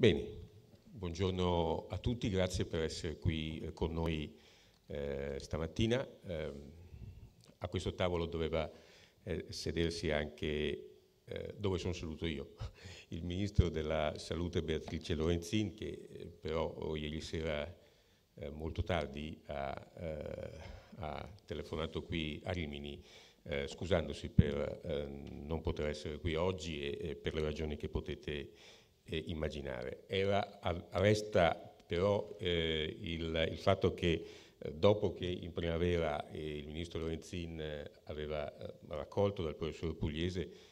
Bene, buongiorno a tutti, grazie per essere qui eh, con noi eh, stamattina. Eh, a questo tavolo doveva eh, sedersi anche eh, dove sono seduto io, il Ministro della Salute Beatrice Lorenzin, che eh, però oh, ieri sera molto tardi ha, ha, telefonato qui a Rimini scusandosi per non poter essere qui oggi e, e per le ragioni che potete eh, immaginare. Era, resta però eh, il, il, fatto che eh, dopo che in primavera eh, il ministro Lorenzin eh, aveva raccolto dal professor Pugliese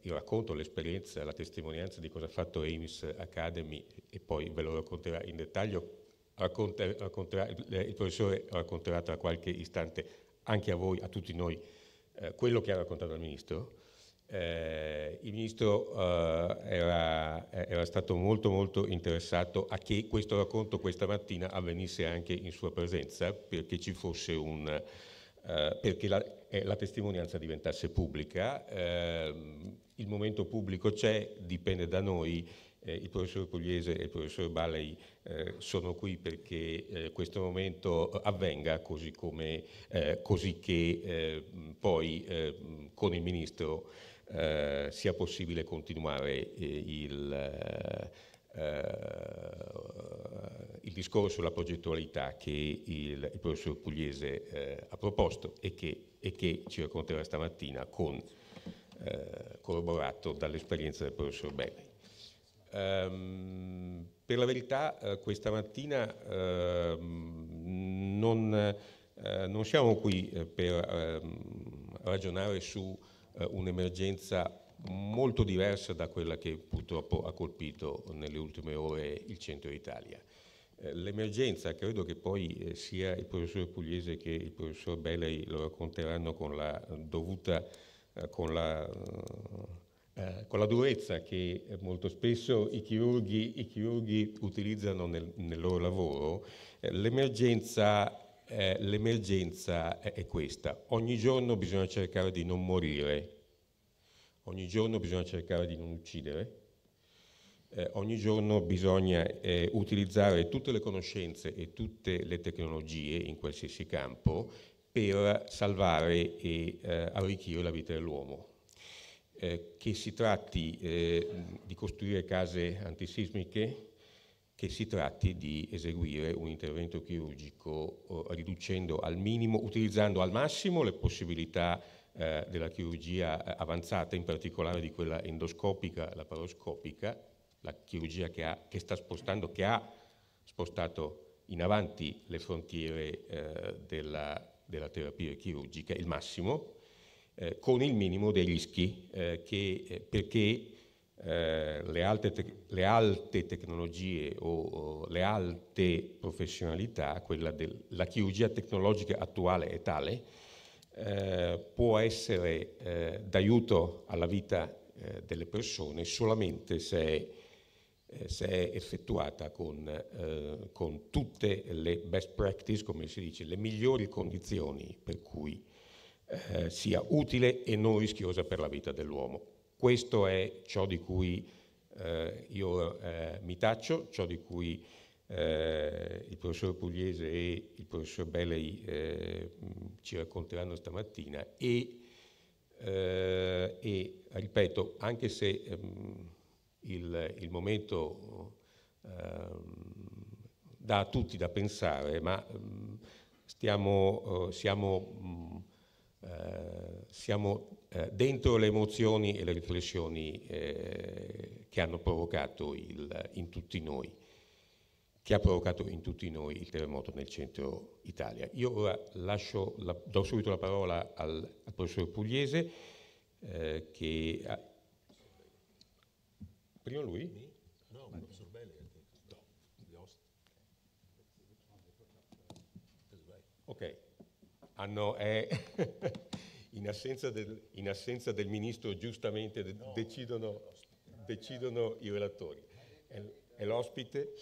il racconto, l'esperienza, la testimonianza di cosa ha fatto Ames Academy e poi ve lo racconterà in dettaglio, racconterà, racconterà, il professore racconterà tra qualche istante anche a voi, a tutti noi, quello che ha raccontato il ministro eh, il ministro eh, era, era, stato molto molto interessato a che questo racconto questa mattina avvenisse anche in sua presenza perché ci fosse un eh, perché la, eh, la, testimonianza diventasse pubblica. Eh, il momento pubblico c'è, dipende da noi. Eh, il professor Pugliese e il professor Balei sono qui perché questo momento avvenga così, come, così che poi con il ministro eh, sia possibile continuare eh, il, eh, il, discorso sulla progettualità che il, il professor Pugliese ha proposto e che, e che, ci racconterà stamattina con, corroborato dall'esperienza del professor Belli. Um, ehm, per la verità uh, questa mattina uh, non, uh, non, siamo qui per ehm, ragionare su eh, un'emergenza molto diversa da quella che purtroppo ha colpito nelle ultime ore il centro Italia. Eh, l'emergenza, credo che poi eh, sia il professor Pugliese che il professor Bellari lo racconteranno con la dovuta, eh, con la, con la durezza che molto spesso i chirurghi, i chirurghi utilizzano nel, nel loro lavoro, l'emergenza eh, l'emergenza è, è questa. Ogni giorno bisogna cercare di non morire, ogni giorno bisogna cercare di non uccidere, eh, ogni giorno bisogna eh, utilizzare tutte le conoscenze e tutte le tecnologie in qualsiasi campo per salvare e eh, arricchire la vita dell'uomo. Eh, che si tratti eh, di costruire case antisismiche, che si tratti di eseguire un intervento chirurgico eh, riducendo al minimo, utilizzando al massimo le possibilità eh, della chirurgia eh, avanzata, in particolare di quella endoscopica, la paroscopica, la chirurgia che, ha, che sta spostando, che ha spostato in avanti le frontiere eh, della, della, terapia chirurgica, il massimo, eh, con il minimo dei rischi, eh, che, perché eh, le, alte te- le, alte tecnologie o, o, le alte professionalità, quella della chirurgia tecnologica attuale è tale, eh, può essere eh, d'aiuto alla vita eh, delle persone solamente se è, eh, se è effettuata con, eh, con, tutte le best practice, come si dice, le migliori condizioni per cui sia utile e non rischiosa per la vita dell'uomo. Questo è ciò di cui eh, io eh, mi taccio, ciò di cui eh, il professor Pugliese e il professor Bellei eh, ci racconteranno stamattina e, eh, e ripeto, anche se ehm, il, il, momento ehm, dà a tutti da pensare, ma ehm, stiamo, oh, siamo, mm, eh, siamo eh, dentro le emozioni e le riflessioni eh, che hanno provocato il, in tutti noi, che ha provocato in tutti noi il terremoto nel centro Italia. Io ora lascio, la, do subito la parola al, al professor Pugliese eh, che... Ha... Prima lui? No, il professor Belli. Eh, no. Ok, hanno... Ah, in assenza del, in assenza del ministro giustamente de- decidono, decidono, i relatori. È, è l'ospite.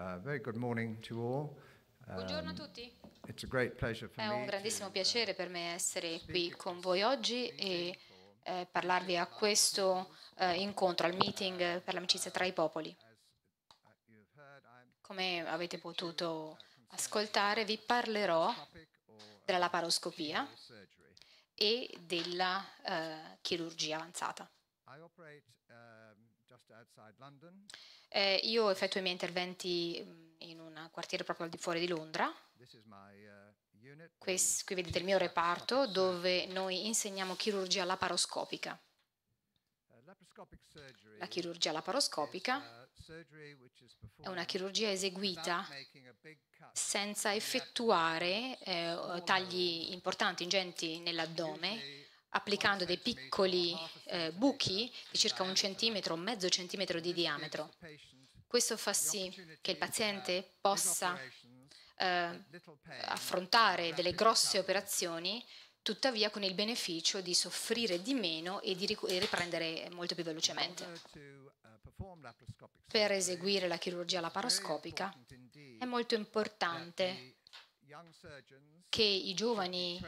Uh, very good morning to all. Um, Buongiorno a um, tutti. È un grandissimo uh, piacere per me essere qui con voi oggi e eh, parlarvi a questo eh, incontro, al meeting per l'amicizia tra i popoli. Uh, Come avete potuto ascoltare, vi parlerò della laparoscopia e della eh, chirurgia avanzata. Um, eh, io effettuo i miei interventi mm, in un quartiere proprio al di fuori di Londra, Uh, Questo, qui vedete il mio reparto dove noi insegniamo chirurgia laparoscopica. Uh, La chirurgia laparoscopica uh, è una chirurgia eseguita senza effettuare eh, tagli importanti, ingenti nell'addome, applicando dei piccoli eh, buchi di circa un centimetro, mezzo centimetro di diametro. Questo fa sì che il paziente possa eh, affrontare delle grosse operazioni, tuttavia con il beneficio di soffrire di meno e di riprendere molto più velocemente. Uh, per eseguire la chirurgia laparoscopica è molto importante che i giovani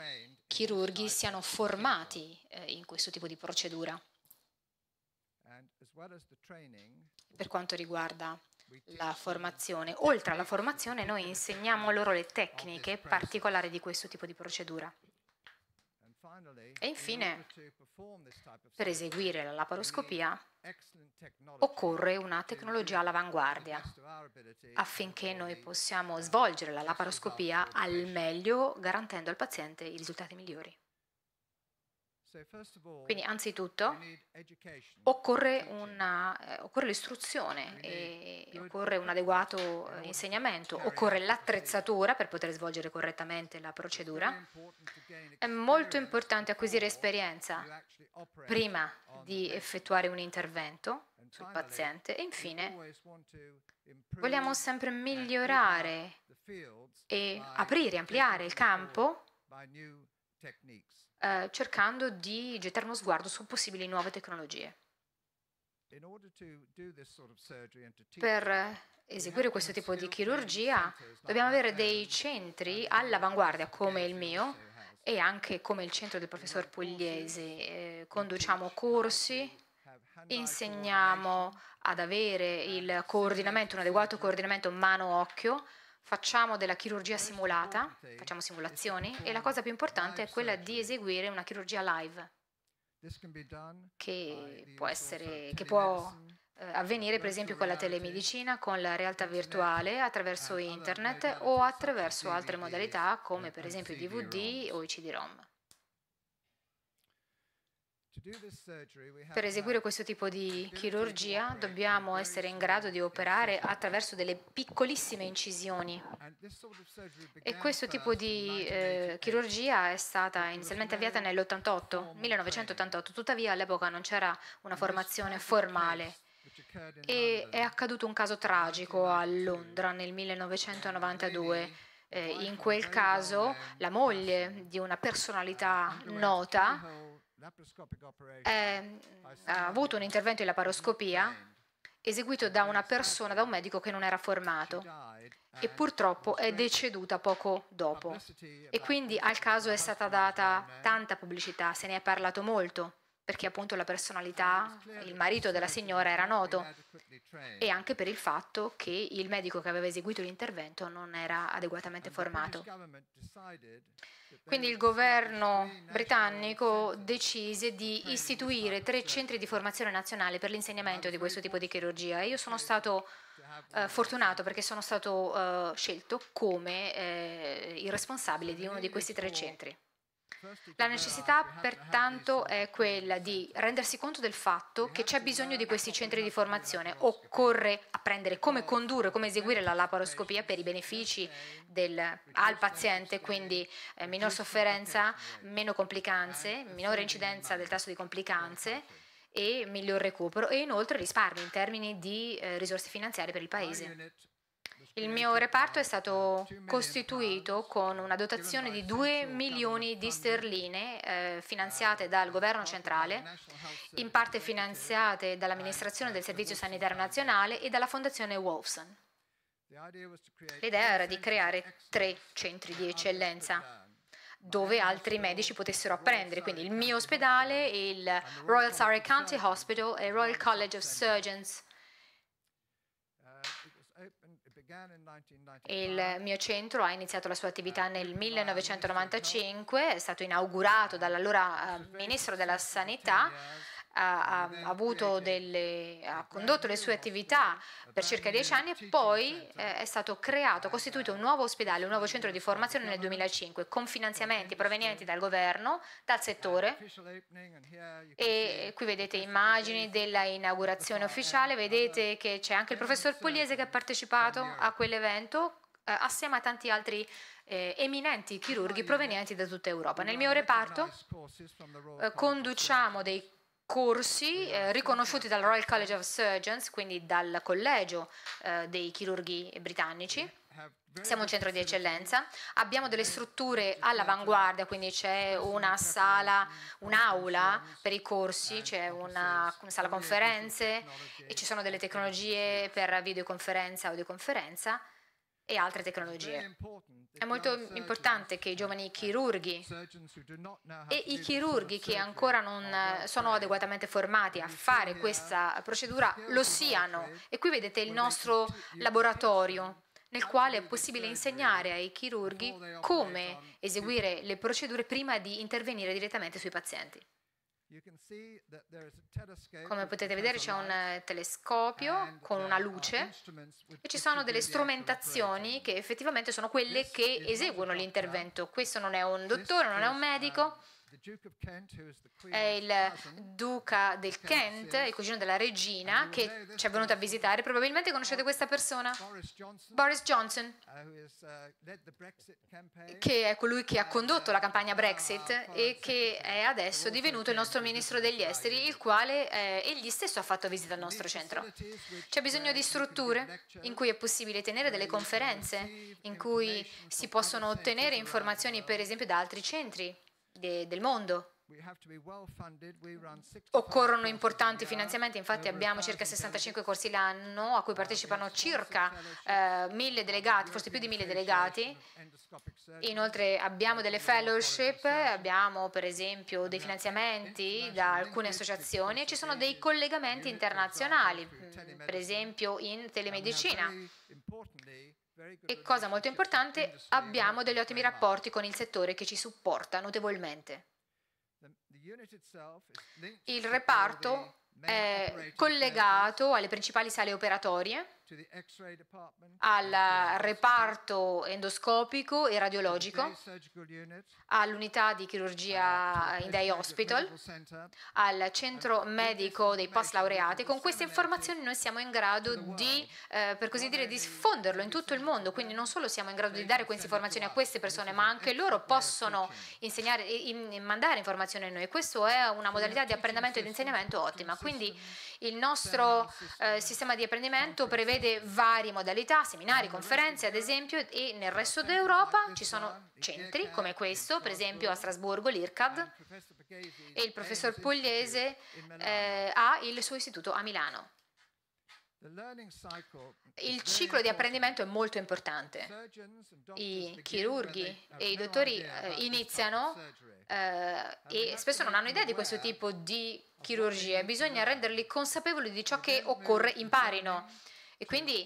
chirurghi siano formati eh, in questo tipo di procedura. Per quanto riguarda la formazione. Oltre alla formazione noi insegniamo loro le tecniche particolari di questo tipo di procedura. E infine, per eseguire la laparoscopia occorre una tecnologia all'avanguardia affinché noi possiamo svolgere la laparoscopia al meglio garantendo al paziente i risultati migliori. Quindi anzitutto occorre, una, eh, occorre l'istruzione, e, occorre un adeguato eh, insegnamento, occorre l'attrezzatura per poter svolgere correttamente la procedura. È molto importante acquisire esperienza prima di effettuare un intervento sul paziente e infine vogliamo sempre migliorare e aprire, ampliare il campo eh, cercando di gettare uno sguardo su possibili nuove tecnologie. Per eseguire questo tipo di chirurgia dobbiamo avere dei centri all'avanguardia come il mio e anche come il centro del professor Pugliese. Eh, conduciamo corsi, insegniamo ad avere il coordinamento, un adeguato coordinamento mano-occhio facciamo della chirurgia simulata, facciamo simulazioni e la cosa più importante è quella di eseguire una chirurgia live che può, essere, che può eh, avvenire per esempio con la telemedicina, con la realtà virtuale, attraverso internet o attraverso altre modalità come per esempio DVD o i CD-ROM. Per eseguire questo tipo di chirurgia dobbiamo essere in grado di operare attraverso delle piccolissime incisioni e questo tipo di eh, chirurgia è stata inizialmente avviata nell'88, 1988, tuttavia all'epoca non c'era una formazione formale e è accaduto un caso tragico a Londra nel 1992 eh, in quel caso la moglie di una personalità nota eh, ha avuto un intervento in laparoscopia eseguito da una persona, da un medico che non era formato e purtroppo è deceduta poco dopo. E quindi al caso è stata data tanta pubblicità, se ne è parlato molto perché appunto la personalità, il marito della signora era noto e anche per il fatto che il medico che aveva eseguito l'intervento non era adeguatamente formato. Quindi il governo britannico decise di istituire tre centri di formazione nazionale per l'insegnamento di questo tipo di chirurgia e io sono stato eh, fortunato perché sono stato eh, scelto come eh, il responsabile di uno di questi tre centri. La necessità pertanto è quella di rendersi conto del fatto che c'è bisogno di questi centri di formazione, occorre apprendere come condurre, come eseguire la laparoscopia per i benefici del, al paziente, quindi eh, minor sofferenza, meno complicanze, minore incidenza del tasso di complicanze e miglior recupero e inoltre risparmio in termini di eh, risorse finanziarie per il Paese. Il ehm, mio reparto è stato costituito con una dotazione di 2 milioni di sterline eh, finanziate dal eh, governo centrale, in parte finanziate dall'amministrazione eh, del eh, Servizio Sanitario Nazionale e dalla Fondazione Wolfson. L'idea era di creare tre centri di eccellenza dove altri medici potessero apprendere, quindi il mio ospedale, il Royal Surrey County Hospital e il Royal College of Surgeons il mio centro ha iniziato la sua attività nel 1995, è stato inaugurato dall'allora eh, ministro della Sanità ha, ha, avuto delle, ha condotto le sue attività eh, per circa dieci anni e poi certo eh, è stato creato, costituito un nuovo ospedale, un nuovo centro di formazione nel 2005 con finanziamenti provenienti dal governo, dal settore e qui vedete immagini della inaugurazione ufficiale, vedete che c'è anche il professor Pugliese che ha partecipato a quell'evento eh, assieme a tanti altri eh, eminenti chirurghi provenienti da tutta Europa. Nel mio reparto eh, conduciamo dei corsi eh, riconosciuti dal Royal College of Surgeons, quindi dal collegio eh, dei chirurghi britannici. Siamo un centro di eccellenza, abbiamo delle strutture all'avanguardia, quindi c'è una sala, un'aula per i corsi, c'è una, sala conferenze e ci sono delle tecnologie per videoconferenza, audioconferenza e altre tecnologie. È molto importante che i giovani chirurghi e i chirurghi che ancora non eh, sono adeguatamente formati a fare questa procedura lo siano. E qui vedete il nostro laboratorio nel quale è possibile insegnare ai chirurghi come eseguire le procedure prima di intervenire direttamente sui pazienti. Come potete vedere c'è un eh, telescopio con una uh, luce e ci sono delle strumentazioni che effettivamente sono quelle che eseguono l'intervento. Questo non è un dottore, non è un medico, è il duca del Kent, il cugino della regina, che ci è venuto a visitare. Probabilmente conoscete questa persona, Boris Johnson, uh, uh, che è colui che ha condotto la campagna Brexit ah, e che è adesso divenuto il nostro ministro degli esteri, il quale eh, egli stesso ha fatto visita al nostro centro. C'è bisogno uh, di strutture in cui è possibile tenere delle conferenze, in cui si possono ottenere informazioni per esempio da altri centri de, del mondo. Occorrono importanti finanziamenti, infatti abbiamo circa 65 corsi l'anno a cui partecipano circa eh, mille delegati, forse più di mille delegati. Inoltre abbiamo delle fellowship, abbiamo per esempio dei finanziamenti da alcune associazioni e ci sono dei collegamenti internazionali, mm, per esempio in telemedicina. E cosa molto importante, abbiamo degli ottimi rapporti con il settore che ci supporta notevolmente. Il reparto è collegato alle principali sale operatorie al uh, reparto endoscopico e radiologico, all'unità di chirurgia uh, in Day Hospital, al centro medico dei post laureati. Con queste informazioni noi siamo in grado di, eh, per così dire, diffonderlo in tutto il mondo, quindi non solo siamo in grado di dare queste informazioni a queste persone, ma anche loro possono insegnare, in, mandare informazioni a noi. Questa è una modalità di apprendimento e di insegnamento ottima. Quindi il nostro eh, sistema di apprendimento prevede prevede varie modalità, seminari, mm. conferenze ad esempio e nel resto d'Europa ci sono centri come questo, per esempio a Strasburgo l'IRCAD e il professor Pugliese eh, ha il suo istituto a Milano. Il ciclo di apprendimento è molto importante. I chirurghi e i dottori eh, iniziano eh, e spesso non hanno idea di questo tipo di chirurgie. Bisogna renderli consapevoli di ciò che occorre imparino e quindi,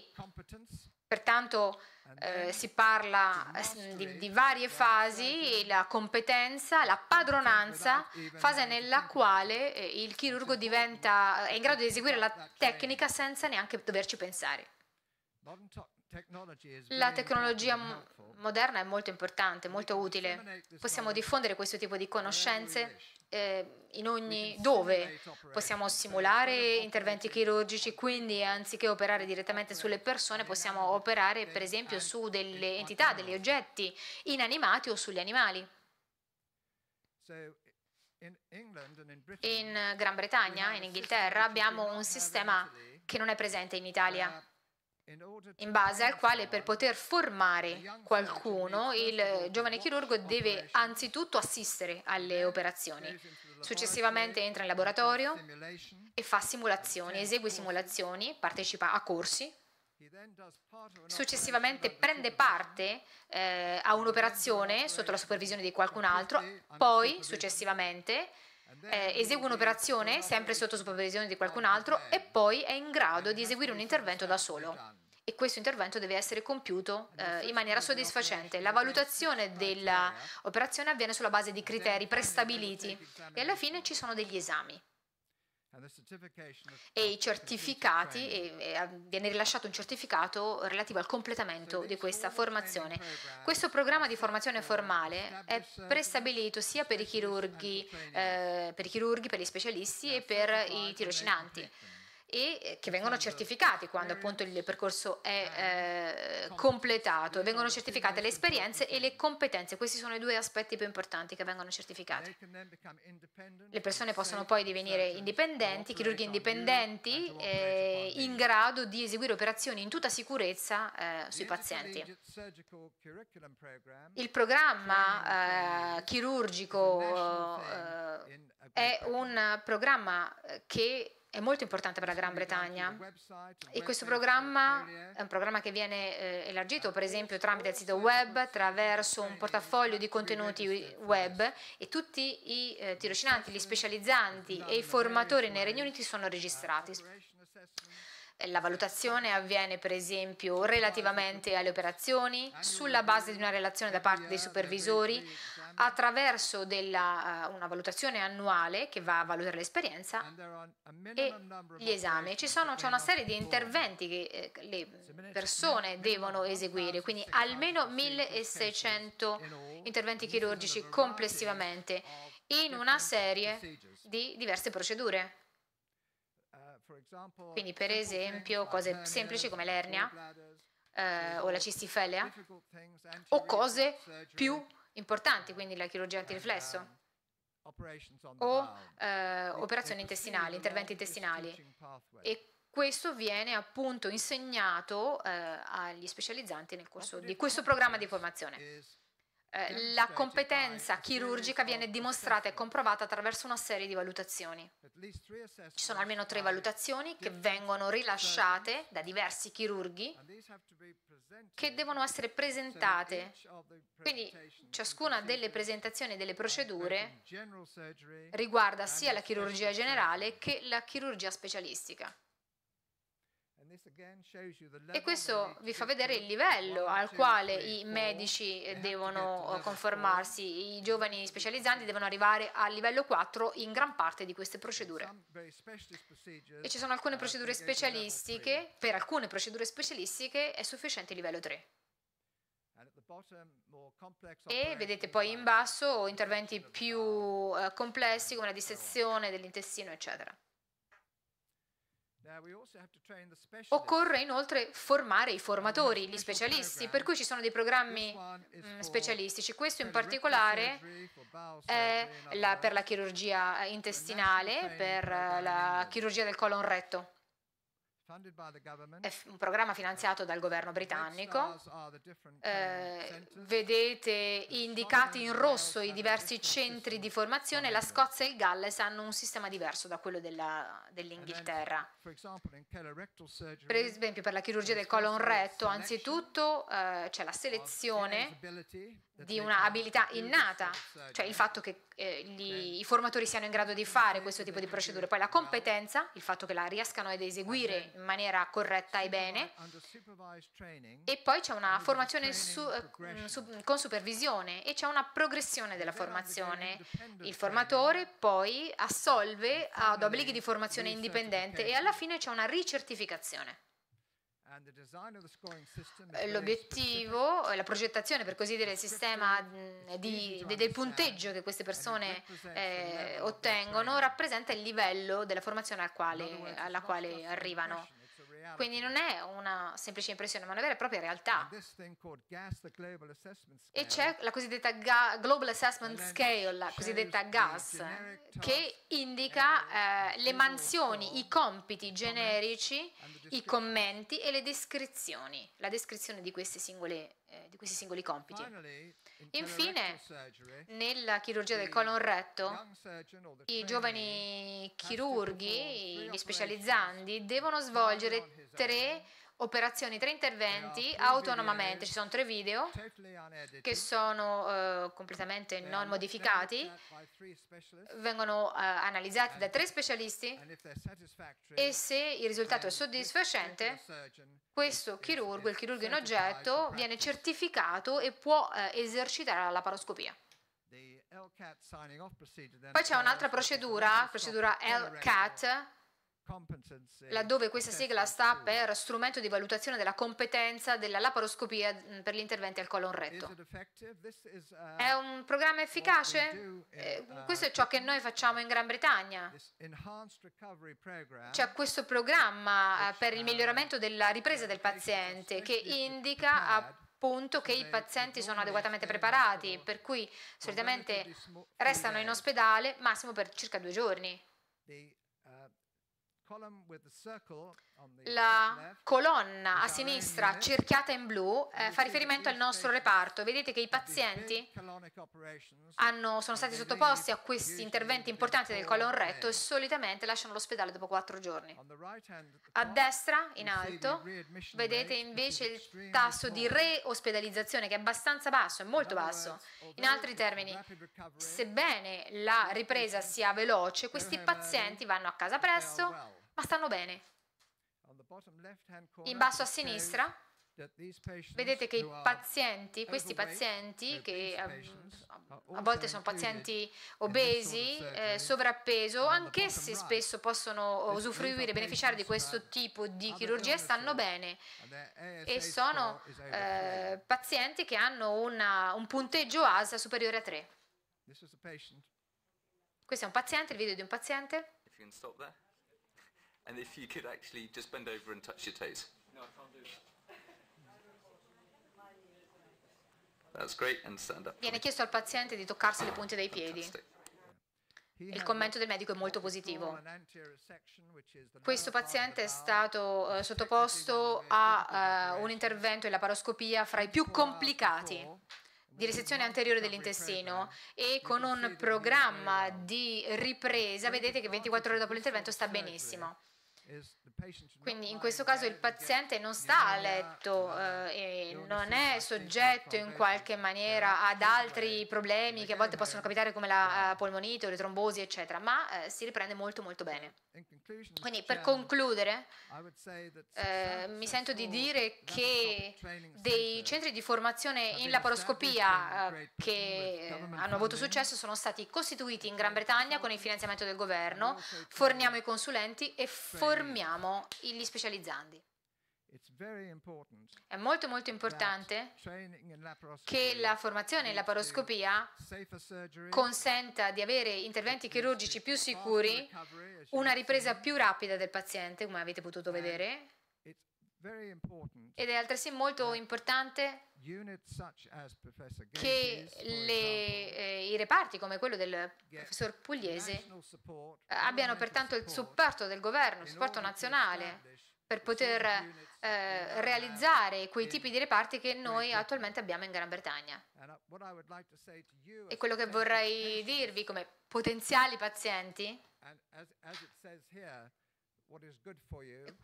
pertanto, eh, si parla eh, di, di, varie fasi, la competenza, la padronanza, fase nella quale eh, il chirurgo diventa, eh, è in grado di eseguire la tecnica senza neanche doverci pensare. La tecnologia moderna è molto importante, molto utile. Possiamo diffondere questo tipo di eh, conoscenze eh, in ogni dove. Eh, possiamo simulare interventi chirurgici, quindi anziché operare direttamente eh, sulle persone, possiamo operare per esempio su delle entità, degli oggetti inanimati o sugli animali. In Gran Bretagna, in Inghilterra, abbiamo un sistema che non è presente in Italia in base al quale per poter formare qualcuno il eh, giovane chirurgo deve anzitutto assistere alle operazioni, successivamente entra in laboratorio e fa simulazioni, esegue simulazioni, partecipa a corsi, Successivamente prende parte eh, a un'operazione sotto la supervisione di qualcun altro, poi successivamente eh, esegue un'operazione, sempre sotto supervisione di ah, qualcun altro, e poi è in grado di eseguire un intervento da solo. E questo intervento deve essere compiuto eh, in maniera soddisfacente. La valutazione dell'operazione avviene sulla base di criteri prestabiliti e alla fine ci sono degli esami e i certificati, e viene rilasciato un certificato relativo al completamento di questa formazione. Questo programma di formazione uh, formale è uh, prestabilito sia per i chirurghi, eh, per, i chirurghi per gli specialisti e per i tirocinanti e eh, che vengono certo. certificati quando eh. appunto il percorso è eh, eh completato, vengono certificate le esperienze e le competenze, questi sono i due aspetti più importanti che vengono certificati. Le persone possono poi divenire indipendenti, chirurghi indipendenti eh, in grado di eseguire operazioni in tutta sicurezza eh, sui pazienti. Il programma chirurgico è un programma che è molto importante per la Gran Bretagna e questo programma è un programma che viene eh, elargito per esempio tramite il sito web, attraverso un portafoglio di contenuti web e tutti i eh, tirocinanti, gli specializzanti e i formatori nei Regno Uniti sono registrati. Eh, la valutazione avviene per esempio relativamente alle operazioni, sulla base di una relazione da parte dei supervisori, attraverso della, eh, una valutazione annuale che va a valutare l'esperienza e gli esami. Ci sono, c'è una serie di interventi che eh, le persone devono eseguire, quindi almeno 1600 interventi chirurgici complessivamente in una serie di diverse procedure. Uh, quindi per esempio cose semplici come l'ernia eh, o la cistifelea o cose più importanti, quindi la chirurgia antiriflesso uh, o eh, operazioni intestinali, interventi intestinali. E questo viene appunto insegnato eh, agli specializzanti nel corso di questo programma di formazione. Eh, la competenza chirurgica viene dimostrata e comprovata attraverso una serie di valutazioni. Ci sono almeno tre valutazioni che vengono rilasciate da diversi chirurghi che devono essere presentate. Quindi ciascuna delle presentazioni delle procedure riguarda sia la chirurgia generale che la chirurgia specialistica. E questo vi fa vedere il livello al quale i medici eh, devono conformarsi, i giovani specializzanti devono arrivare al livello 4 in gran parte di queste procedure. E ci sono alcune procedure specialistiche, per alcune procedure specialistiche è sufficiente il livello 3. E vedete poi in basso interventi più eh, complessi come la dissezione dell'intestino, eccetera. Occorre inoltre formare i formatori, gli specialisti, per cui ci sono dei programmi mm, specialistici. Questo in particolare è la, per la chirurgia eh, intestinale, per eh, la chirurgia del colon retto. È un programma finanziato dal governo britannico. Eh, um, vedete indicati in rosso i diversi centri di formazione. La Scozia e il Galles hanno un sistema diverso da quello dell'Inghilterra. per esempio per la chirurgia del colon retto, anzitutto eh, c'è la selezione di un'abilità innata, cioè il fatto che eh, gli, i formatori siano in grado di fare questo tipo di procedure, poi la competenza, il fatto che la riescano ad eseguire in maniera corretta e bene, e poi c'è una formazione su, eh, mm, su, con supervisione e c'è una progressione della formazione. Il formatore poi assolve ad obblighi di formazione indipendente e alla fine c'è una ricertificazione. Eh, l'obiettivo, eh, la progettazione per così dire del sistema mm, di, del punteggio che queste persone eh, ottengono rappresenta il livello della formazione al quale, alla quale arrivano. Quindi non è una semplice impressione, ma una vera e propria realtà. E c'è la cosiddetta Ga- Global Assessment Scale, la cosiddetta GAS, che indica eh, le mansioni, i compiti generici, i commenti e le descrizioni, la descrizione di questi singoli eh, di questi singoli compiti. Infine, nella chirurgia del colon retto, i giovani chirurghi, gli specializzandi, devono svolgere tre operazioni, tre interventi autonomamente. Ci sono tre video che sono uh, completamente non modificati, vengono uh, analizzati da tre specialisti e se il risultato è soddisfacente, questo chirurgo, il chirurgo in oggetto, viene certificato e può uh, esercitare la laparoscopia. Poi c'è un'altra procedura, procedura LCAT, laddove questa sigla sta per strumento di valutazione della competenza della laparoscopia mm, per gli interventi al colon retto. Uh, è un programma efficace? Eh, uh, questo è ciò che noi facciamo in Gran Bretagna. C'è questo programma uh, per il miglioramento della ripresa del paziente che indica appunto che i pazienti sono adeguatamente preparati, per cui solitamente restano in ospedale massimo per circa due giorni. column with the circle La colonna a sinistra cerchiata in blu eh, fa riferimento al nostro reparto. Vedete che i pazienti hanno, sono stati sottoposti a questi interventi importanti del colon retto e solitamente lasciano l'ospedale dopo quattro giorni. A destra, in alto, vedete invece il tasso di reospedalizzazione che è abbastanza basso, è molto basso. In altri termini, sebbene la ripresa sia veloce, questi pazienti vanno a casa presto, ma stanno bene in basso a sinistra vedete che pazienti, questi pazienti, che ehm, a volte sono pazienti obesi, eh, sovrappeso, anch'essi spesso possono usufruire, beneficiare di questo tipo di chirurgia, e stanno bene e sono eh, pazienti che hanno una, un punteggio ASA superiore a 3. Questo è un paziente, il video di un paziente and if you could actually just bend over and touch your toes. No, I can't do that. That's great, and stand up. Viene chiesto al paziente di toccarsi le punte dei piedi. Il commento del medico è molto positivo. Questo paziente è stato eh, sottoposto a eh, un intervento in laparoscopia fra i più complicati di resezione anteriore dell'intestino e con un programma di ripresa vedete che 24 ore dopo l'intervento sta benissimo. Quindi in questo caso il paziente non sta a uh, letto uh, eh, e non è soggetto in qualche maniera ad altri problemi che a volte possono capitare come la eh, polmonite o le trombosi eccetera, ma eh, si riprende molto molto bene. Quindi per concludere eh, mi sento di dire che dei centri di formazione in laparoscopia eh, che hanno avuto successo sono stati costituiti in Gran Bretagna con il finanziamento del governo, forniamo i consulenti e forniamo formiamo gli specializzandi. È molto molto importante che la formazione in laparoscopia consenta di avere interventi chirurgici più sicuri, una ripresa più rapida del paziente, come avete potuto vedere, ed è altresì molto importante che le, eh, i reparti come quello del professor Pugliese abbiano pertanto il supporto del governo, il supporto nazionale per poter eh, realizzare quei tipi di reparti che noi attualmente abbiamo in Gran Bretagna. Uh, e quello che vorrei dirvi come potenziali pazienti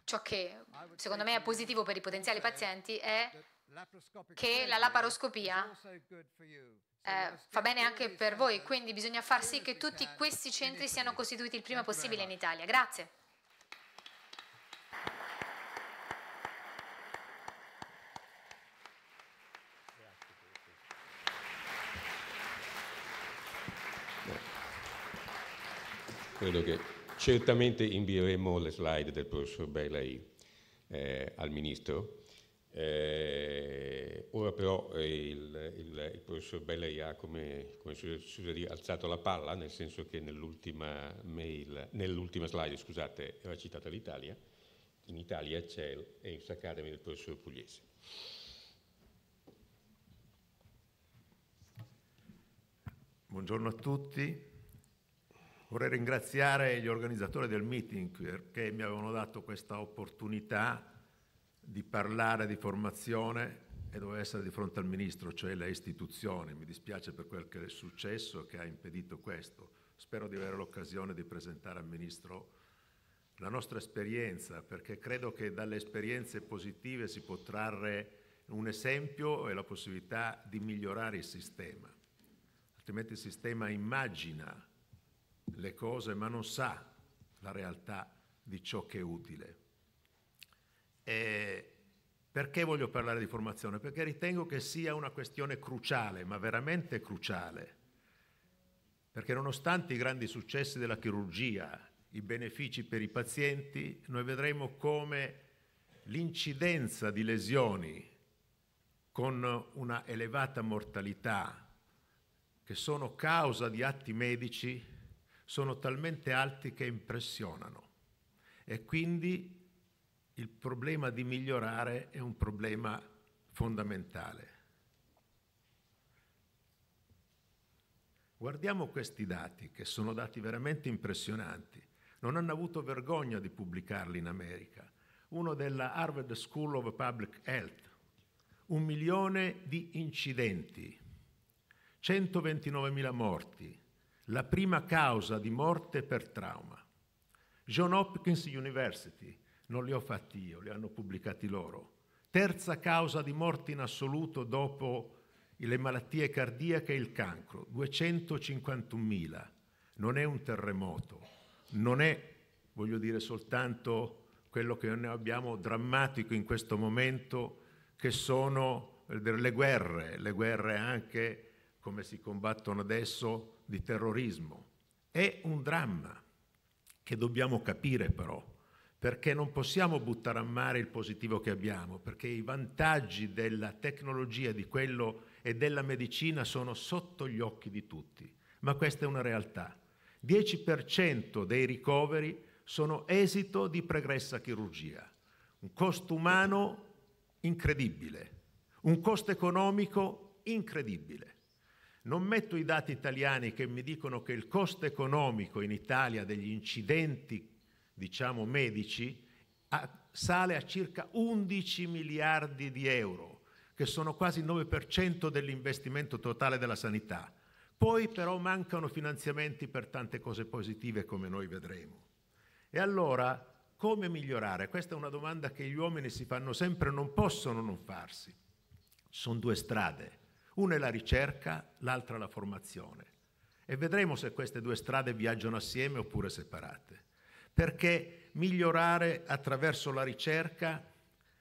ciò che secondo me è positivo per i potenziali pazienti è che la laparoscopia eh, fa bene anche per voi, quindi bisogna far sì che tutti questi centri siano costituiti il prima possibile in Italia. Grazie. Credo che Certamente invieremo le slide del professor Berlai eh, al Ministro. Eh, ora però eh, il, il, il, professor Bellei ha, come, come si usa alzato la palla, nel senso che nell'ultima, mail, nell'ultima slide scusate, era citata l'Italia, in Italia c'è l'Ace Academy del professor Pugliese. Buongiorno a tutti, Vorrei ringraziare gli organizzatori del meeting perché mi avevano dato questa opportunità di parlare di formazione e doveva essere di fronte al Ministro, cioè le istituzioni. Mi dispiace per quel che è successo che ha impedito questo. Spero di avere l'occasione di presentare al Ministro la nostra esperienza, perché credo che dalle esperienze positive si può trarre un esempio e la possibilità di migliorare il sistema. Altrimenti il sistema immagina le cose ma non sa la realtà di ciò che è utile. E perché voglio parlare di formazione? Perché ritengo che sia una questione cruciale, ma veramente cruciale. Perché nonostante i grandi successi della chirurgia, i benefici per i pazienti, noi vedremo come l'incidenza di lesioni con una elevata mortalità che sono causa di atti medici sono talmente alti che impressionano e quindi il problema di migliorare è un problema fondamentale. Guardiamo questi dati, che sono dati veramente impressionanti. Non hanno avuto vergogna di pubblicarli in America. Uno della Harvard School of Public Health. Un milione di incidenti, 129.000 morti, la prima causa di morte per trauma. John Hopkins University, non li ho fatti io, li hanno pubblicati loro. Terza causa di morte in assoluto dopo le malattie cardiache e il cancro, 251.000. Non è un terremoto, non è, voglio dire, soltanto quello che noi abbiamo drammatico in questo momento, che sono le guerre, le guerre anche come si combattono adesso di terrorismo. È un dramma che dobbiamo capire però, perché non possiamo buttare a mare il positivo che abbiamo, perché i vantaggi della tecnologia di quello e della medicina sono sotto gli occhi di tutti, ma questa è una realtà. 10% dei ricoveri sono esito di pregressa chirurgia, un costo umano incredibile, un costo economico incredibile. Non metto i dati italiani che mi dicono che il costo economico in Italia degli incidenti, diciamo, medici a, sale a circa 11 miliardi di euro, che sono quasi il 9% dell'investimento totale della sanità. Poi però mancano finanziamenti per tante cose positive come noi vedremo. E allora come migliorare? Questa è una domanda che gli uomini si fanno sempre e non possono non farsi. Sono due strade. Una è la ricerca, l'altra la formazione. E vedremo se queste due strade viaggiano assieme oppure separate. Perché migliorare attraverso la ricerca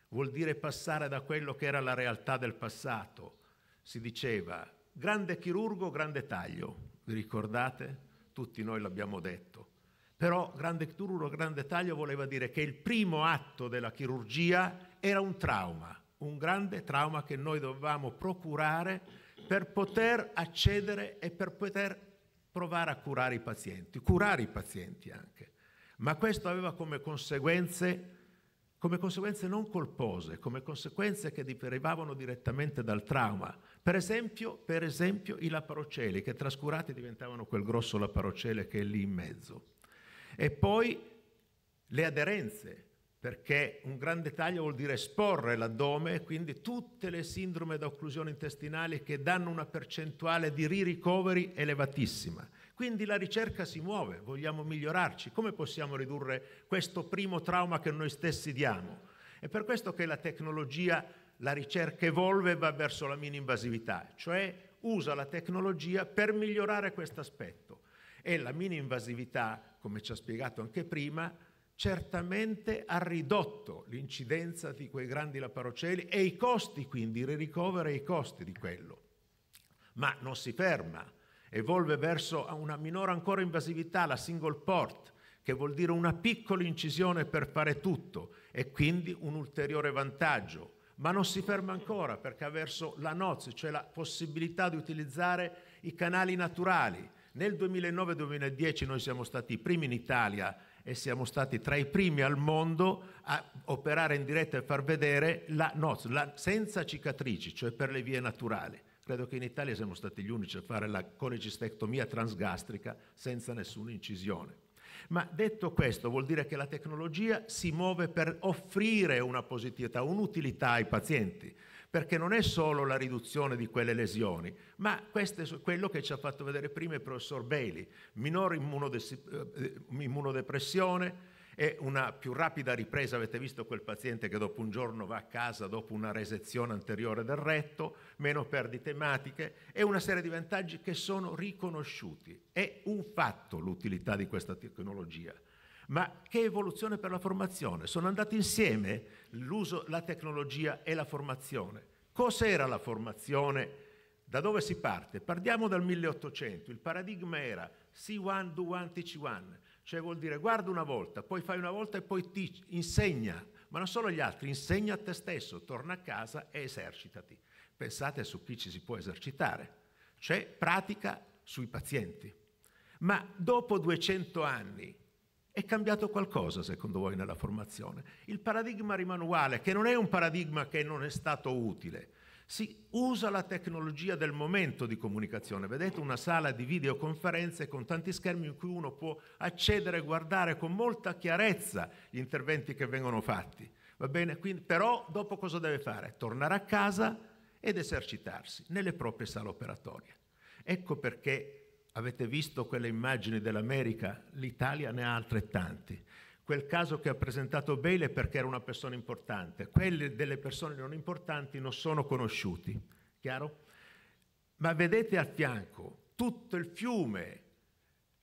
vuol dire passare da quello che era la realtà del passato. Si diceva grande chirurgo, grande taglio. Vi ricordate? Tutti noi l'abbiamo detto. Però grande chirurgo, grande taglio voleva dire che il primo atto della chirurgia era un trauma un grande trauma che noi dovevamo procurare per poter accedere e per poter provare a curare i pazienti, curare i pazienti anche. Ma questo aveva come conseguenze, come conseguenze non colpose, come conseguenze che derivavano direttamente dal trauma. Per esempio, per esempio i laparoceli, che trascurati diventavano quel grosso laparocele che è lì in mezzo. E poi le aderenze, perché un grande taglio vuol dire esporre l'addome e quindi tutte le sindrome da occlusione intestinale che danno una percentuale di ri riricoveri elevatissima. Quindi la ricerca si muove, vogliamo migliorarci, come possiamo ridurre questo primo trauma che noi stessi diamo? È per questo che la tecnologia, la ricerca evolve e va verso la mini-invasività, cioè usa la tecnologia per migliorare questo aspetto. E la mini-invasività, come ci ha spiegato anche prima, certamente ha ridotto l'incidenza di quei grandi laparoceli e i costi, quindi il ricovero e i costi di quello. Ma non si ferma, evolve verso una minore ancora invasività, la single port, che vuol dire una piccola incisione per fare tutto e quindi un ulteriore vantaggio. Ma non si ferma ancora perché ha verso la NOZ, cioè la possibilità di utilizzare i canali naturali. Nel 2009-2010 noi siamo stati i primi in Italia e siamo stati tra i primi al mondo a operare in diretta e far vedere la NOS, la, senza cicatrici, cioè per le vie naturali. Credo che in Italia siamo stati gli unici a fare la colecistectomia transgastrica senza nessuna incisione. Ma detto questo, vuol dire che la tecnologia si muove per offrire una positività, un'utilità ai pazienti perché non è solo la riduzione di quelle lesioni, ma questo è quello che ci ha fatto vedere prima il professor Bailey, minore eh, immunodepressione e una più rapida ripresa, avete visto quel paziente che dopo un giorno va a casa dopo una resezione anteriore del retto, meno perdite ematiche e una serie di vantaggi che sono riconosciuti. È un fatto l'utilità di questa tecnologia. Ma che evoluzione per la formazione? Sono andati insieme l'uso, la tecnologia e la formazione. Cos'era la formazione? Da dove si parte? Partiamo dal 1800, il paradigma era si one, do one, teach one, cioè vuol dire guarda una volta, poi fai una volta e poi ti insegna, ma non solo agli altri, insegna a te stesso, torna a casa e esercitati. Pensate su chi ci si può esercitare, cioè pratica sui pazienti. Ma dopo 200 anni è cambiato qualcosa secondo voi nella formazione? Il paradigma rimanuale, che non è un paradigma che non è stato utile. Si usa la tecnologia del momento di comunicazione. Vedete una sala di videoconferenze con tanti schermi in cui uno può accedere e guardare con molta chiarezza gli interventi che vengono fatti. Va bene? Quindi, però dopo cosa deve fare? Tornare a casa ed esercitarsi nelle proprie sale operatorie. Ecco perché Avete visto quelle immagini dell'America? L'Italia ne ha altrettanti. Quel caso che ha presentato Bale è perché era una persona importante, Quelle delle persone non importanti non sono conosciuti, chiaro? Ma vedete a fianco tutto il fiume,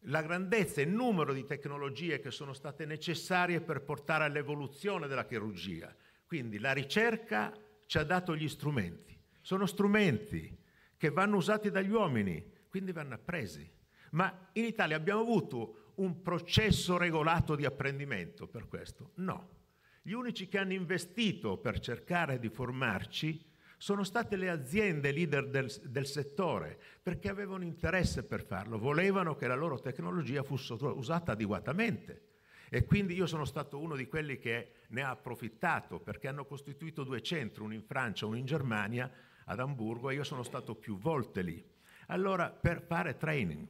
la grandezza e il numero di tecnologie che sono state necessarie per portare all'evoluzione della chirurgia. Quindi la ricerca ci ha dato gli strumenti. Sono strumenti che vanno usati dagli uomini quindi vanno appresi. Ma in Italia abbiamo avuto un processo regolato di apprendimento per questo? No. Gli unici che hanno investito per cercare di formarci sono state le aziende leader del, del settore, perché avevano interesse per farlo, volevano che la loro tecnologia fosse usata adeguatamente. E quindi io sono stato uno di quelli che ne ha approfittato, perché hanno costituito due centri, uno in Francia e uno in Germania, ad Amburgo, e io sono stato più volte lì. Allora, per fare training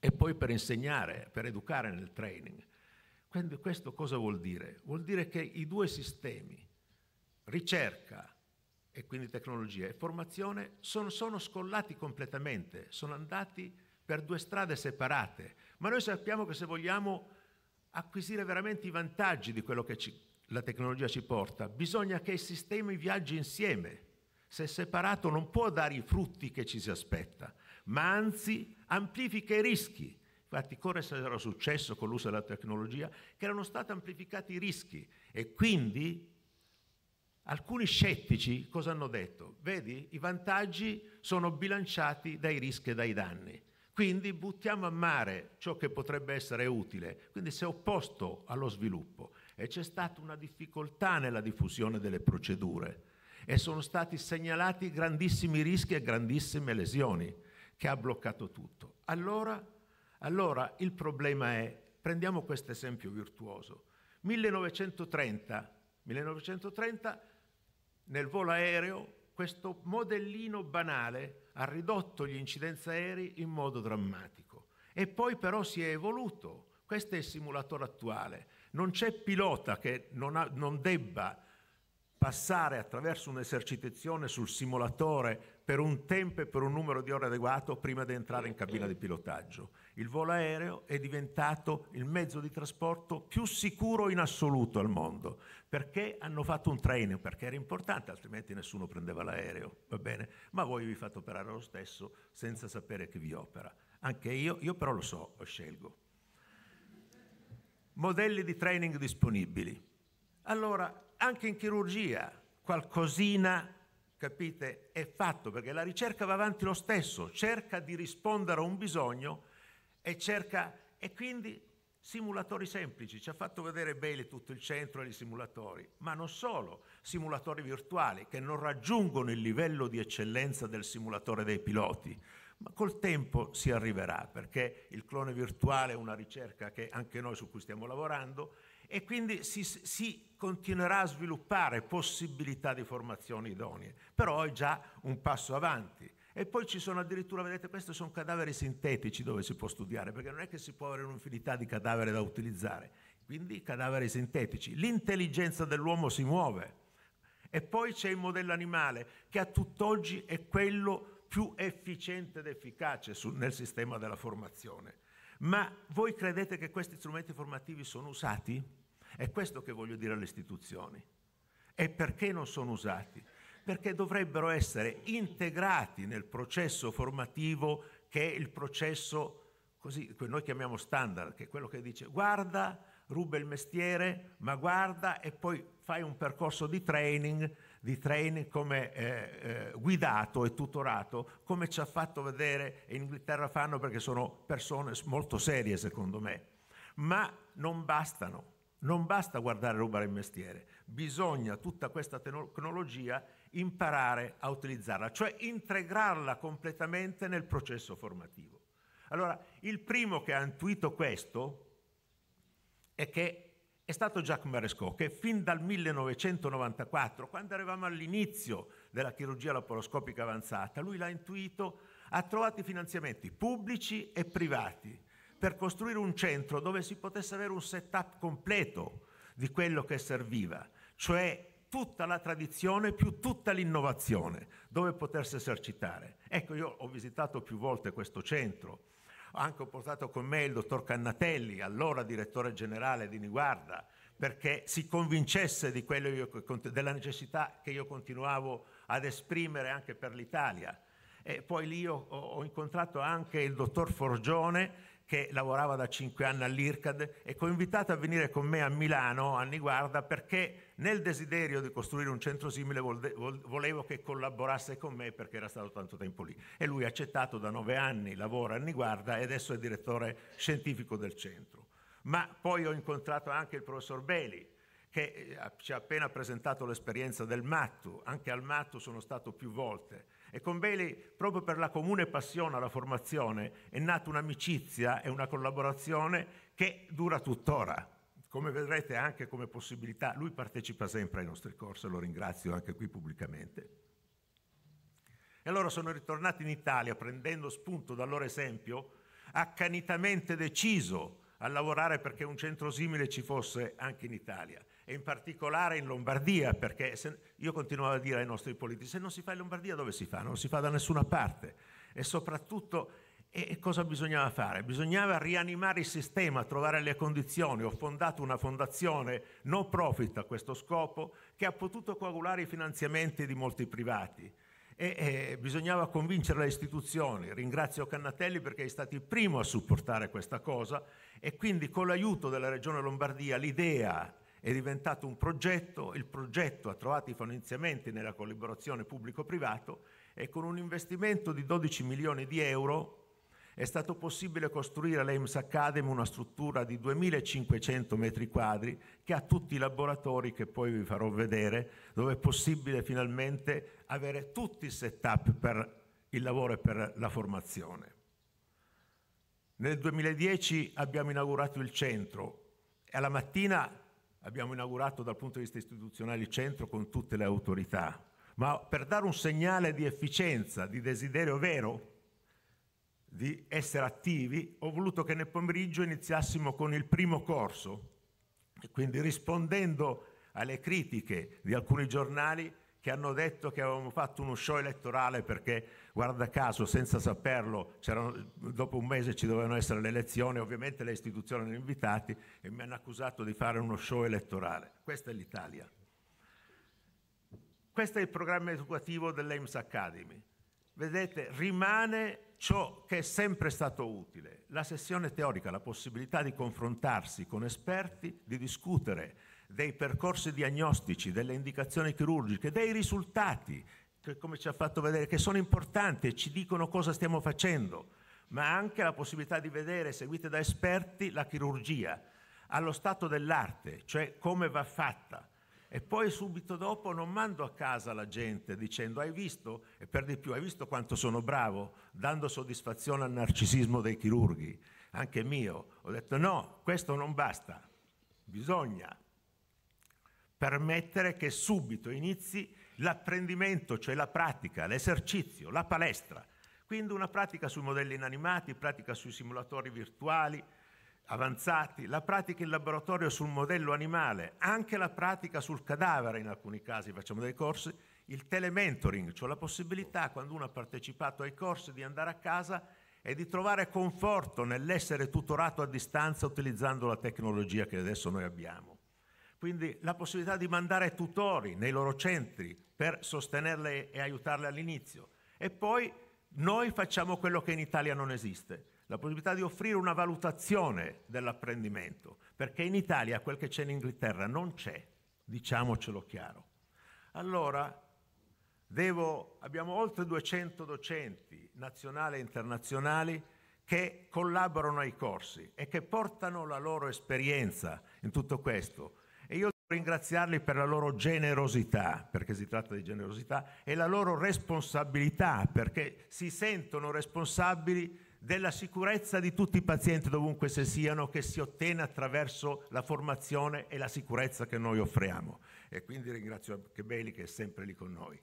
e poi per insegnare, per educare nel training. Quindi questo cosa vuol dire? Vuol dire che i due sistemi, ricerca e quindi tecnologia e formazione, sono, sono scollati completamente, sono andati per due strade separate. Ma noi sappiamo che se vogliamo acquisire veramente i vantaggi di quello che ci, la tecnologia ci porta, bisogna che i sistemi viaggi insieme se separato non può dare i frutti che ci si aspetta, ma anzi amplifica i rischi. Infatti, corre se era successo con l'uso della tecnologia? Che erano stati amplificati i rischi e quindi alcuni scettici cosa hanno detto? Vedi, i vantaggi sono bilanciati dai rischi e dai danni. Quindi buttiamo a mare ciò che potrebbe essere utile, quindi si è opposto allo sviluppo e c'è stata una difficoltà nella diffusione delle procedure e sono stati segnalati grandissimi rischi e grandissime lesioni che ha bloccato tutto. Allora, allora il problema è, prendiamo questo esempio virtuoso, 1930, 1930 nel volo aereo questo modellino banale ha ridotto gli incidenti aerei in modo drammatico e poi però si è evoluto. Questo è il simulatore attuale. Non c'è pilota che non, ha, non debba passare attraverso un'esercitazione sul simulatore per un tempo e per un numero di ore adeguato prima di entrare in cabina di pilotaggio. Il volo aereo è diventato il mezzo di trasporto più sicuro in assoluto al mondo, perché hanno fatto un training, perché era importante, altrimenti nessuno prendeva l'aereo, va bene? Ma voi vi fate operare lo stesso senza sapere chi vi opera. Anche io, io però lo so, lo scelgo. Modelli di training disponibili. Allora, anche in chirurgia qualcosina, capite, è fatto perché la ricerca va avanti lo stesso, cerca di rispondere a un bisogno e cerca e quindi simulatori semplici, ci ha fatto vedere bene tutto il centro dei simulatori, ma non solo, simulatori virtuali che non raggiungono il livello di eccellenza del simulatore dei piloti, ma col tempo si arriverà perché il clone virtuale è una ricerca che anche noi su cui stiamo lavorando e quindi si, si, continuerà a sviluppare possibilità di formazione idonee, però è già un passo avanti. E poi ci sono addirittura, vedete, questi sono cadaveri sintetici dove si può studiare, perché non è che si può avere un'infinità di cadaveri da utilizzare, quindi cadaveri sintetici. L'intelligenza dell'uomo si muove. E poi c'è il modello animale, che a tutt'oggi è quello più efficiente ed efficace su, nel sistema della formazione. Ma voi credete che questi strumenti formativi sono usati? È questo che voglio dire alle istituzioni. E perché non sono usati? Perché dovrebbero essere integrati nel processo formativo che è il processo, così, che noi chiamiamo standard, che è quello che dice guarda, ruba il mestiere, ma guarda e poi fai un percorso di training, di training come eh, eh, guidato e tutorato, come ci ha fatto vedere in Inghilterra fanno perché sono persone molto serie secondo me, ma non bastano non basta guardare rubare il mestiere, bisogna tutta questa tecnologia imparare a utilizzarla, cioè integrarla completamente nel processo formativo. Allora, il primo che ha intuito questo è che è stato Jacques Marescò, che fin dal 1994, quando eravamo all'inizio della chirurgia laparoscopica avanzata, lui l'ha intuito, ha trovato i finanziamenti pubblici e privati per costruire un centro dove si potesse avere un setup completo di quello che serviva, cioè tutta la tradizione più tutta l'innovazione, dove potersi esercitare. Ecco, io ho visitato più volte questo centro, ho anche portato con me il dottor Cannatelli, allora direttore generale di Niguarda, perché si convincesse io, della necessità che io continuavo ad esprimere anche per l'Italia. E poi lì ho, ho incontrato anche il dottor Forgione che lavorava da cinque anni all'IRCAD e fu invitata a venire con me a Milano, a Niguarda, perché nel desiderio di costruire un centro simile volevo che collaborasse con me perché era stato tanto tempo lì. E lui ha accettato da nove anni, lavora a Niguarda e adesso è direttore scientifico del centro. Ma poi ho incontrato anche il professor Beli, che eh, ci ha appena presentato l'esperienza del Mattu. Anche al Mattu sono stato più volte e con Bailey, proprio per la comune passione alla formazione, è nata un'amicizia e una collaborazione che dura tuttora. Come vedrete anche come possibilità, lui partecipa sempre ai nostri corsi, lo ringrazio anche qui pubblicamente. E allora sono ritornato in Italia prendendo spunto dal loro esempio, accanitamente deciso a lavorare perché un centro simile ci fosse anche in Italia e in particolare in Lombardia, perché se, io continuavo a dire ai nostri politici, se non si fa in Lombardia dove si fa? Non si fa da nessuna parte. E soprattutto, e cosa bisognava fare? Bisognava rianimare il sistema, trovare le condizioni. Ho fondato una fondazione no profit a questo scopo, che ha potuto coagulare i finanziamenti di molti privati. E, e, bisognava convincere le istituzioni. Ringrazio Cannatelli perché è stato il primo a supportare questa cosa e quindi con l'aiuto della Regione Lombardia l'idea è diventato un progetto, il progetto ha trovato i finanziamenti nella collaborazione pubblico-privato e con un investimento di 12 milioni di euro è stato possibile costruire all'Ames Academy una struttura di 2500 metri quadri che ha tutti i laboratori che poi vi farò vedere, dove è possibile finalmente avere tutti i setup per il lavoro e per la formazione. Nel 2010 abbiamo inaugurato il centro e alla mattina Abbiamo inaugurato dal punto di vista istituzionale il centro con tutte le autorità, ma per dare un segnale di efficienza, di desiderio vero, di essere attivi, ho voluto che nel pomeriggio iniziassimo con il primo corso e quindi rispondendo alle critiche di alcuni giornali che hanno detto che avevamo fatto uno show elettorale perché, guarda caso, senza saperlo, dopo un mese ci dovevano essere le elezioni, ovviamente le istituzioni hanno invitate e mi hanno accusato di fare uno show elettorale. Questa è l'Italia. Questo è il programma educativo dell'Ames Academy. Vedete, rimane ciò che è sempre stato utile, la sessione teorica, la possibilità di confrontarsi con esperti, di discutere dei percorsi diagnostici, delle indicazioni chirurgiche, dei risultati, che, come ci ha fatto vedere, che sono importanti e ci dicono cosa stiamo facendo, ma anche la possibilità di vedere, seguite da esperti, la chirurgia allo stato dell'arte, cioè come va fatta. E poi subito dopo non mando a casa la gente dicendo hai visto, e per di più hai visto quanto sono bravo, dando soddisfazione al narcisismo dei chirurghi, anche mio. Ho detto no, questo non basta, bisogna permettere che subito inizi l'apprendimento, cioè la pratica, l'esercizio, la palestra. Quindi una pratica sui modelli inanimati, pratica sui simulatori virtuali avanzati, la pratica in laboratorio sul modello animale, anche la pratica sul cadavere in alcuni casi, facciamo dei corsi, il telementoring, cioè la possibilità quando uno ha partecipato ai corsi di andare a casa e di trovare conforto nell'essere tutorato a distanza utilizzando la tecnologia che adesso noi abbiamo. Quindi la possibilità di mandare tutori nei loro centri per sostenerle e aiutarle all'inizio. E poi noi facciamo quello che in Italia non esiste, la possibilità di offrire una valutazione dell'apprendimento, perché in Italia quel che c'è in Inghilterra non c'è, diciamocelo chiaro. Allora, devo, abbiamo oltre 200 docenti nazionali e internazionali che collaborano ai corsi e che portano la loro esperienza in tutto questo ringraziarli per la loro generosità, perché si tratta di generosità, e la loro responsabilità, perché si sentono responsabili della sicurezza di tutti i pazienti dovunque se siano, che si ottiene attraverso la formazione e la sicurezza che noi offriamo. E quindi ringrazio anche Beli che è sempre lì con noi.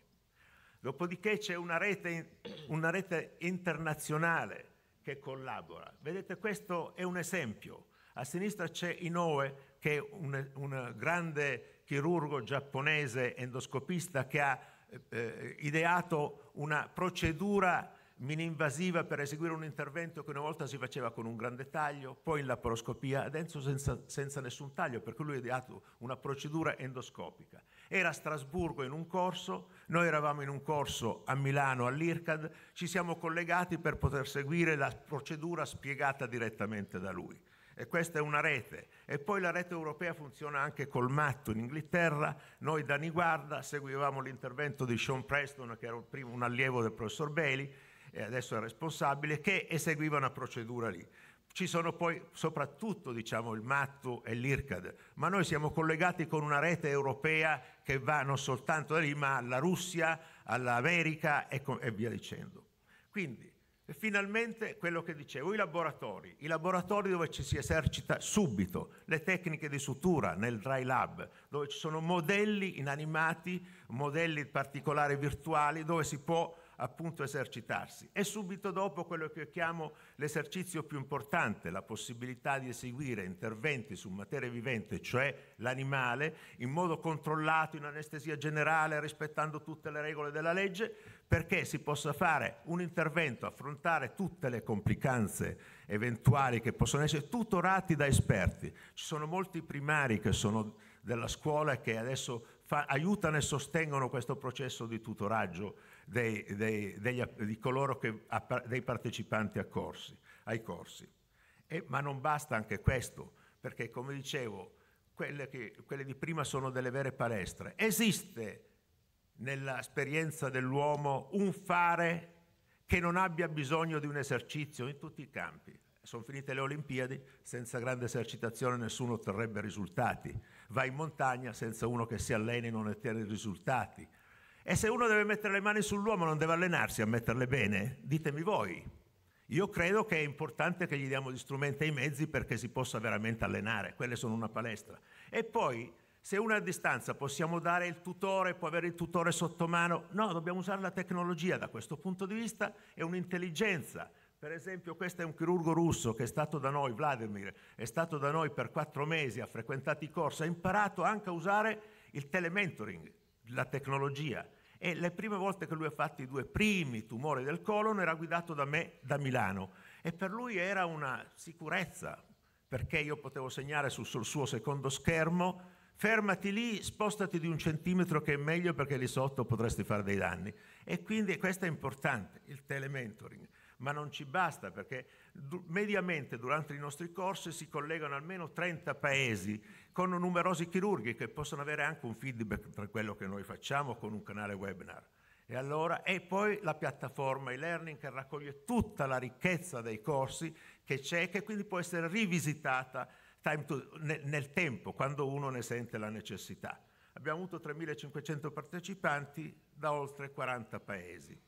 Dopodiché c'è una rete, una rete internazionale che collabora. Vedete, questo è un esempio a sinistra c'è Inoue, che è un, un grande chirurgo giapponese endoscopista che ha eh, eh, ideato una procedura mininvasiva per eseguire un intervento che una volta si faceva con un grande taglio, poi in laparoscopia, adesso senza, senza nessun taglio, perché lui ha ideato una procedura endoscopica. Era a Strasburgo in un corso, noi eravamo in un corso a Milano all'IRCAD, ci siamo collegati per poter seguire la procedura spiegata direttamente da lui e questa è una rete. E poi la rete europea funziona anche col matto. In Inghilterra noi da Niguarda seguivamo l'intervento di Sean Preston, che era prima un allievo del professor Bailey, e adesso è responsabile, che eseguiva una procedura lì. Ci sono poi soprattutto diciamo, il matto e l'IRCAD, ma noi siamo collegati con una rete europea che va non soltanto da lì, ma alla Russia, all'America e, e via dicendo. Quindi e finalmente quello che dicevo, i laboratori, i laboratori dove ci si esercita subito le tecniche di sutura nel dry lab, dove ci sono modelli inanimati, modelli particolari virtuali, dove si può appunto esercitarsi. E subito dopo quello che chiamo l'esercizio più importante, la possibilità di eseguire interventi su materia vivente, cioè l'animale, in modo controllato, in anestesia generale, rispettando tutte le regole della legge, perché si possa fare un intervento, affrontare tutte le complicanze eventuali che possono essere tutorati da esperti. Ci sono molti primari che sono della scuola che adesso fa, aiutano e sostengono questo processo di tutoraggio dei, dei, degli, di coloro che, dei partecipanti corsi, ai corsi. E, ma non basta anche questo, perché come dicevo, quelle, che, quelle di prima sono delle vere palestre. Esiste nell'esperienza dell'uomo un fare che non abbia bisogno di un esercizio in tutti i campi. Sono finite le Olimpiadi, senza grande esercitazione nessuno otterrebbe risultati. Vai in montagna senza uno che si alleni non ottiene risultati. E se uno deve mettere le mani sull'uomo non deve allenarsi a metterle bene? Ditemi voi. Io credo che è importante che gli diamo gli strumenti e i mezzi perché si possa veramente allenare. Quelle sono una palestra. E poi se uno è a distanza possiamo dare il tutore, può avere il tutore sotto mano, no, dobbiamo usare la tecnologia da questo punto di vista e un'intelligenza. Per esempio questo è un chirurgo russo che è stato da noi, Vladimir, è stato da noi per quattro mesi, ha frequentato i corsi, ha imparato anche a usare il telementoring, la tecnologia. E le prime volte che lui ha fatto i due primi tumori del colon era guidato da me da Milano e per lui era una sicurezza perché io potevo segnare sul, sul suo secondo schermo fermati lì, spostati di un centimetro che è meglio perché lì sotto potresti fare dei danni. E quindi questo è importante, il telementoring. Ma non ci basta perché mediamente durante i nostri corsi si collegano almeno 30 paesi con numerosi chirurghi che possono avere anche un feedback per quello che noi facciamo con un canale webinar. E, allora, e poi la piattaforma e-learning che raccoglie tutta la ricchezza dei corsi che c'è, e che quindi può essere rivisitata to, nel, nel tempo, quando uno ne sente la necessità. Abbiamo avuto 3.500 partecipanti da oltre 40 paesi.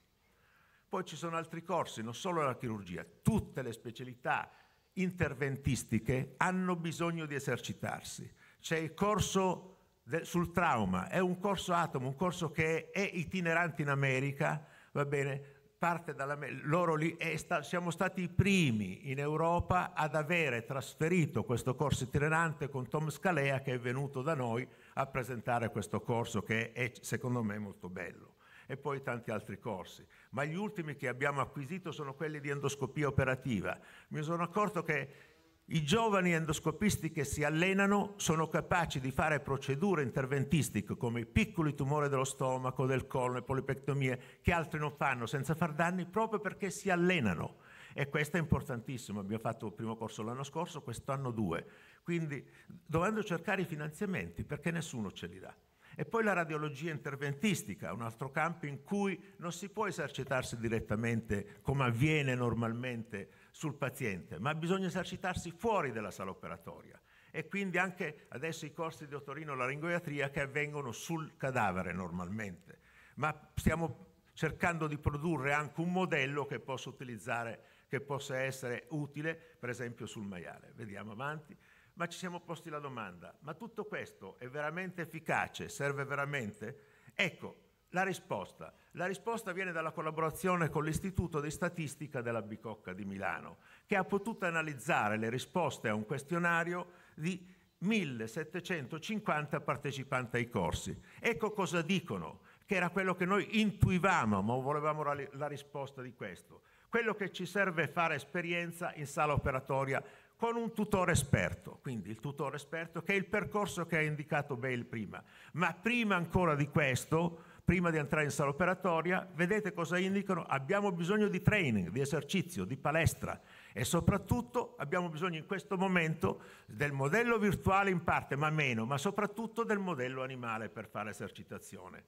Poi ci sono altri corsi, non solo la chirurgia, tutte le specialità interventistiche hanno bisogno di esercitarsi. C'è il corso del, sul trauma, è un corso atomo, un corso che è, è itinerante in America, va bene, parte dalla, loro lì, sta, siamo stati i primi in Europa ad avere trasferito questo corso itinerante con Tom Scalea che è venuto da noi a presentare questo corso che è secondo me molto bello e poi tanti altri corsi, ma gli ultimi che abbiamo acquisito sono quelli di endoscopia operativa. Mi sono accorto che i giovani endoscopisti che si allenano sono capaci di fare procedure interventistiche come i piccoli tumori dello stomaco, del collo, e polipectomie, che altri non fanno senza far danni proprio perché si allenano. E questo è importantissimo, abbiamo fatto il primo corso l'anno scorso, quest'anno due. Quindi dovendo cercare i finanziamenti perché nessuno ce li dà. E poi la radiologia interventistica, un altro campo in cui non si può esercitarsi direttamente come avviene normalmente sul paziente, ma bisogna esercitarsi fuori dalla sala operatoria e quindi anche adesso i corsi di otorino-laringoiatria che avvengono sul cadavere normalmente, ma stiamo cercando di produrre anche un modello che possa utilizzare, che possa essere utile per esempio sul maiale. Vediamo avanti. Ma ci siamo posti la domanda, ma tutto questo è veramente efficace? Serve veramente? Ecco, la risposta. La risposta viene dalla collaborazione con l'Istituto di Statistica della Bicocca di Milano, che ha potuto analizzare le risposte a un questionario di 1750 partecipanti ai corsi. Ecco cosa dicono, che era quello che noi intuivamo, ma volevamo la risposta di questo. Quello che ci serve è fare esperienza in sala operatoria con un tutore esperto, quindi il tutore esperto che è il percorso che ha indicato Bale prima, ma prima ancora di questo prima di entrare in sala operatoria, vedete cosa indicano? Abbiamo bisogno di training, di esercizio, di palestra e soprattutto abbiamo bisogno in questo momento del modello virtuale in parte, ma meno, ma soprattutto del modello animale per fare esercitazione.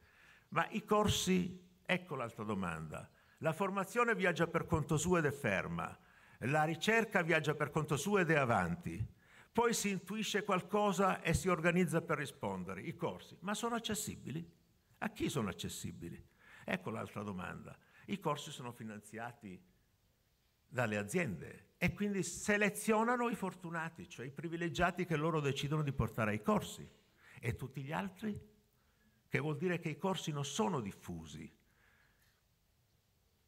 Ma i corsi, ecco l'altra domanda. La formazione viaggia per conto suo ed è ferma, la ricerca viaggia per conto suo ed è avanti poi si intuisce qualcosa e si organizza per rispondere, i corsi, ma sono accessibili? A chi sono accessibili? Ecco l'altra domanda. I corsi sono finanziati dalle aziende e quindi selezionano i fortunati, cioè i privilegiati che loro decidono di portare ai corsi e tutti gli altri, che vuol dire che i corsi non sono diffusi.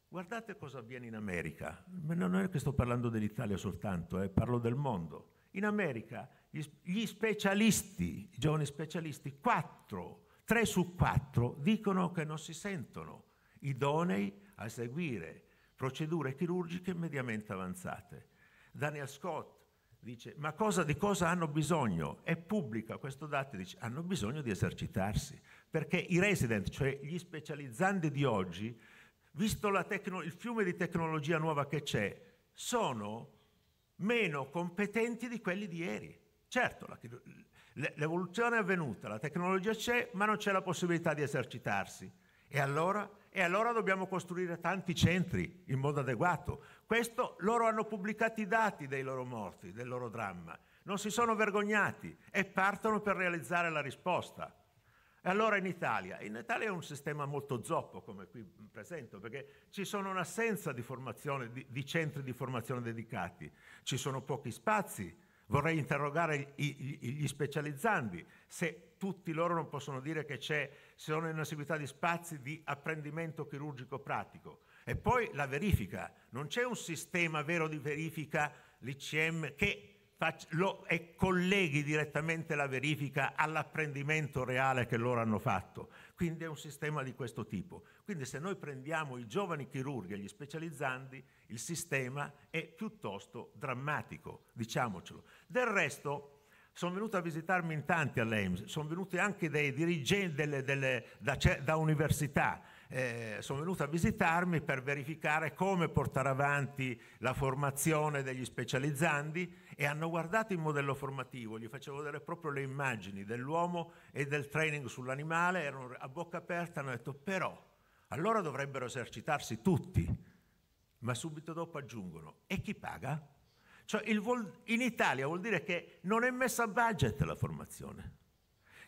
Guardate cosa avviene in America, non è che sto parlando dell'Italia soltanto, eh, parlo del mondo. In America gli, specialisti, i giovani specialisti, quattro 3 su 4 dicono che non si sentono idonei a seguire procedure chirurgiche mediamente avanzate. Daniel Scott dice, ma cosa, di cosa hanno bisogno? È pubblica questo dato dice, hanno bisogno di esercitarsi, perché i resident, cioè gli specializzanti di oggi, visto tecno- il fiume di tecnologia nuova che c'è, sono meno competenti di quelli di ieri. Certo, la, L'evoluzione è avvenuta, la tecnologia c'è, ma non c'è la possibilità di esercitarsi. E allora? E allora dobbiamo costruire tanti centri in modo adeguato. Questo loro hanno pubblicato i dati dei loro morti, del loro dramma. Non si sono vergognati e partono per realizzare la risposta. E allora in Italia? In Italia è un sistema molto zoppo, come qui presento, perché ci sono un'assenza di, di, di centri di formazione dedicati, ci sono pochi spazi, Vorrei interrogare gli specializzandi se tutti loro non possono dire che c'è, sono in una seguità di spazi di apprendimento chirurgico pratico. E poi la verifica. Non c'è un sistema vero di verifica, l'ICM, che lo, e colleghi direttamente la verifica all'apprendimento reale che loro hanno fatto. Quindi è un sistema di questo tipo. Quindi se noi prendiamo i giovani chirurghi e gli specializzandi, il sistema è piuttosto drammatico, diciamocelo. Del resto sono venuti a visitarmi in tanti all'EMS, sono venuti anche dei dirigenti delle, delle, da, da università, eh, sono venuti a visitarmi per verificare come portare avanti la formazione degli specializzandi e hanno guardato il modello formativo, gli facevo vedere proprio le immagini dell'uomo e del training sull'animale, erano a bocca aperta, hanno detto però, allora dovrebbero esercitarsi tutti, ma subito dopo aggiungono, e chi paga? Cioè vol- in Italia vuol dire che non è messa a budget la formazione,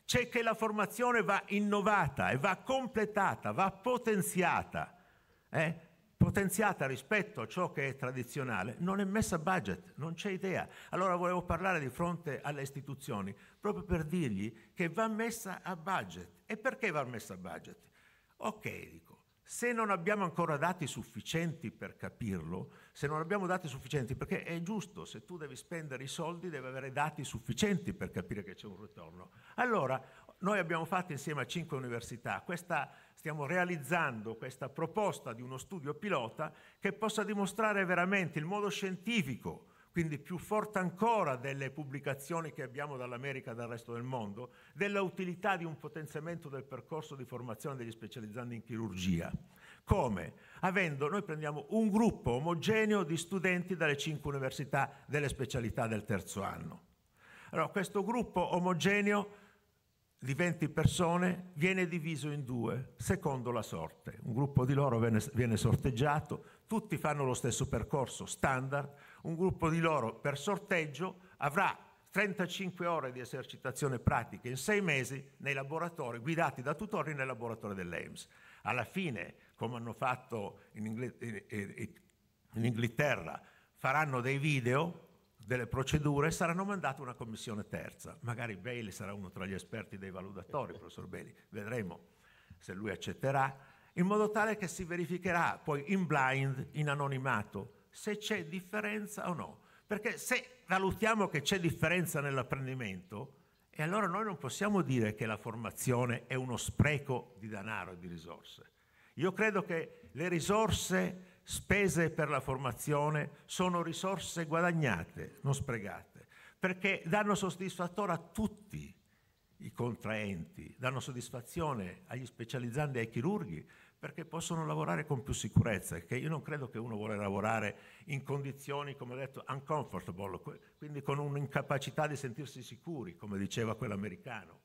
c'è che la formazione va innovata e va completata, va potenziata. Eh? potenziata rispetto a ciò che è tradizionale, non è messa a budget, non c'è idea. Allora volevo parlare di fronte alle istituzioni proprio per dirgli che va messa a budget. E perché va messa a budget? Ok, dico, se non abbiamo ancora dati sufficienti per capirlo, se non abbiamo dati sufficienti, perché è giusto, se tu devi spendere i soldi devi avere dati sufficienti per capire che c'è un ritorno. Allora, noi abbiamo fatto insieme a cinque università questa stiamo realizzando questa proposta di uno studio pilota che possa dimostrare veramente il modo scientifico, quindi più forte ancora delle pubblicazioni che abbiamo dall'America e dal resto del mondo, della utilità di un potenziamento del percorso di formazione degli specializzanti in chirurgia. Come? Avendo, noi prendiamo un gruppo omogeneo di studenti dalle cinque università delle specialità del terzo anno. Allora, questo gruppo omogeneo di 20 persone viene diviso in due, secondo la sorte. Un gruppo di loro viene, viene, sorteggiato, tutti fanno lo stesso percorso standard, un gruppo di loro per sorteggio avrà 35 ore di esercitazione pratica in sei mesi nei laboratori, guidati da tutori nel laboratorio dell'EMS. Alla fine, come hanno fatto in, Ingl- in, in, in Inghilterra, faranno dei video delle procedure saranno mandate una commissione terza. Magari Bailey sarà uno tra gli esperti dei valutatori, professor Bailey, vedremo se lui accetterà, in modo tale che si verificherà poi in blind, in anonimato, se c'è differenza o no. Perché se valutiamo che c'è differenza nell'apprendimento, e allora noi non possiamo dire che la formazione è uno spreco di denaro e di risorse. Io credo che le risorse spese per la formazione sono risorse guadagnate, non sprecate, perché danno soddisfattore a tutti i contraenti, danno soddisfazione agli specializzanti e ai chirurghi perché possono lavorare con più sicurezza, che io non credo che uno vuole lavorare in condizioni, come ho detto, uncomfortable, quindi con un'incapacità di sentirsi sicuri, come diceva quell'americano.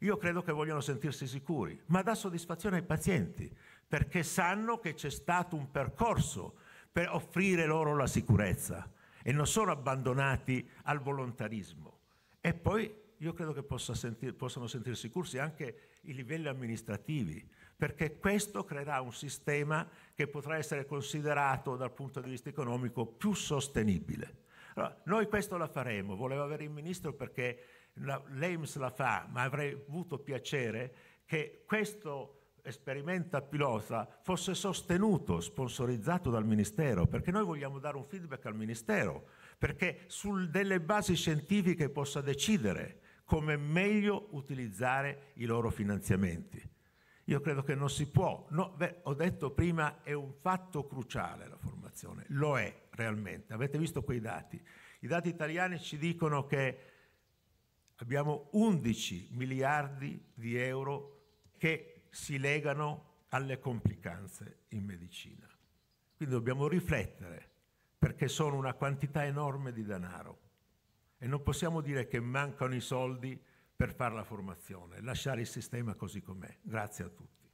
Io credo che vogliono sentirsi sicuri, ma dà soddisfazione ai pazienti, perché sanno che c'è stato un percorso per offrire loro la sicurezza e non sono abbandonati al volontarismo. E poi io credo che possa sentir, possano sentirsi corsi anche i livelli amministrativi, perché questo creerà un sistema che potrà essere considerato dal punto di vista economico più sostenibile. Allora, noi questo la faremo, volevo avere il ministro perché l'EMS la fa, ma avrei avuto piacere che questo Esperimenta Pilosa fosse sostenuto, sponsorizzato dal Ministero, perché noi vogliamo dare un feedback al Ministero, perché su delle basi scientifiche possa decidere come meglio utilizzare i loro finanziamenti. Io credo che non si può, no, beh, ho detto prima, è un fatto cruciale la formazione, lo è realmente, avete visto quei dati. I dati italiani ci dicono che abbiamo 11 miliardi di euro che si legano alle complicanze in medicina. Quindi dobbiamo riflettere perché sono una quantità enorme di denaro e non possiamo dire che mancano i soldi per fare la formazione, lasciare il sistema così com'è. Grazie a tutti.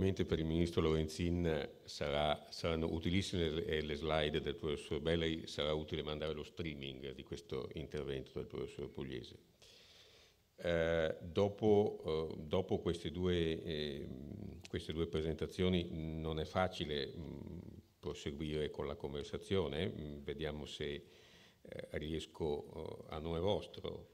probabilmente per il ministro Lorenzin sarà, saranno utilissime le, eh, le slide del professor Bellari, sarà utile mandare lo streaming di questo intervento del professor Pugliese. Eh, dopo, eh, dopo queste, due, eh, queste, due, presentazioni non è facile mh, mm, proseguire con la conversazione, mh, mm, vediamo se eh, riesco eh, a nome vostro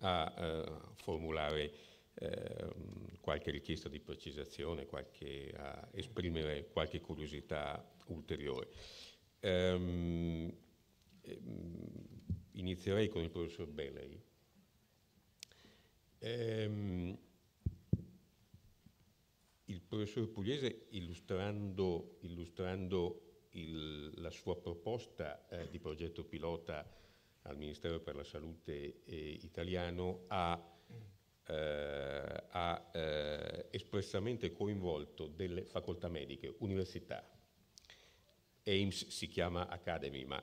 a formulare eh, qualche richiesta di precisazione, qualche, a esprimere qualche curiosità ulteriore. Um, inizierei con il professor Belley. Um, ehm, il professor Pugliese, illustrando, illustrando il, la sua proposta eh, di progetto pilota al Ministero per la Salute eh, italiano, ha eh, ha eh, espressamente coinvolto delle facoltà mediche, università. Ames si chiama Academy, ma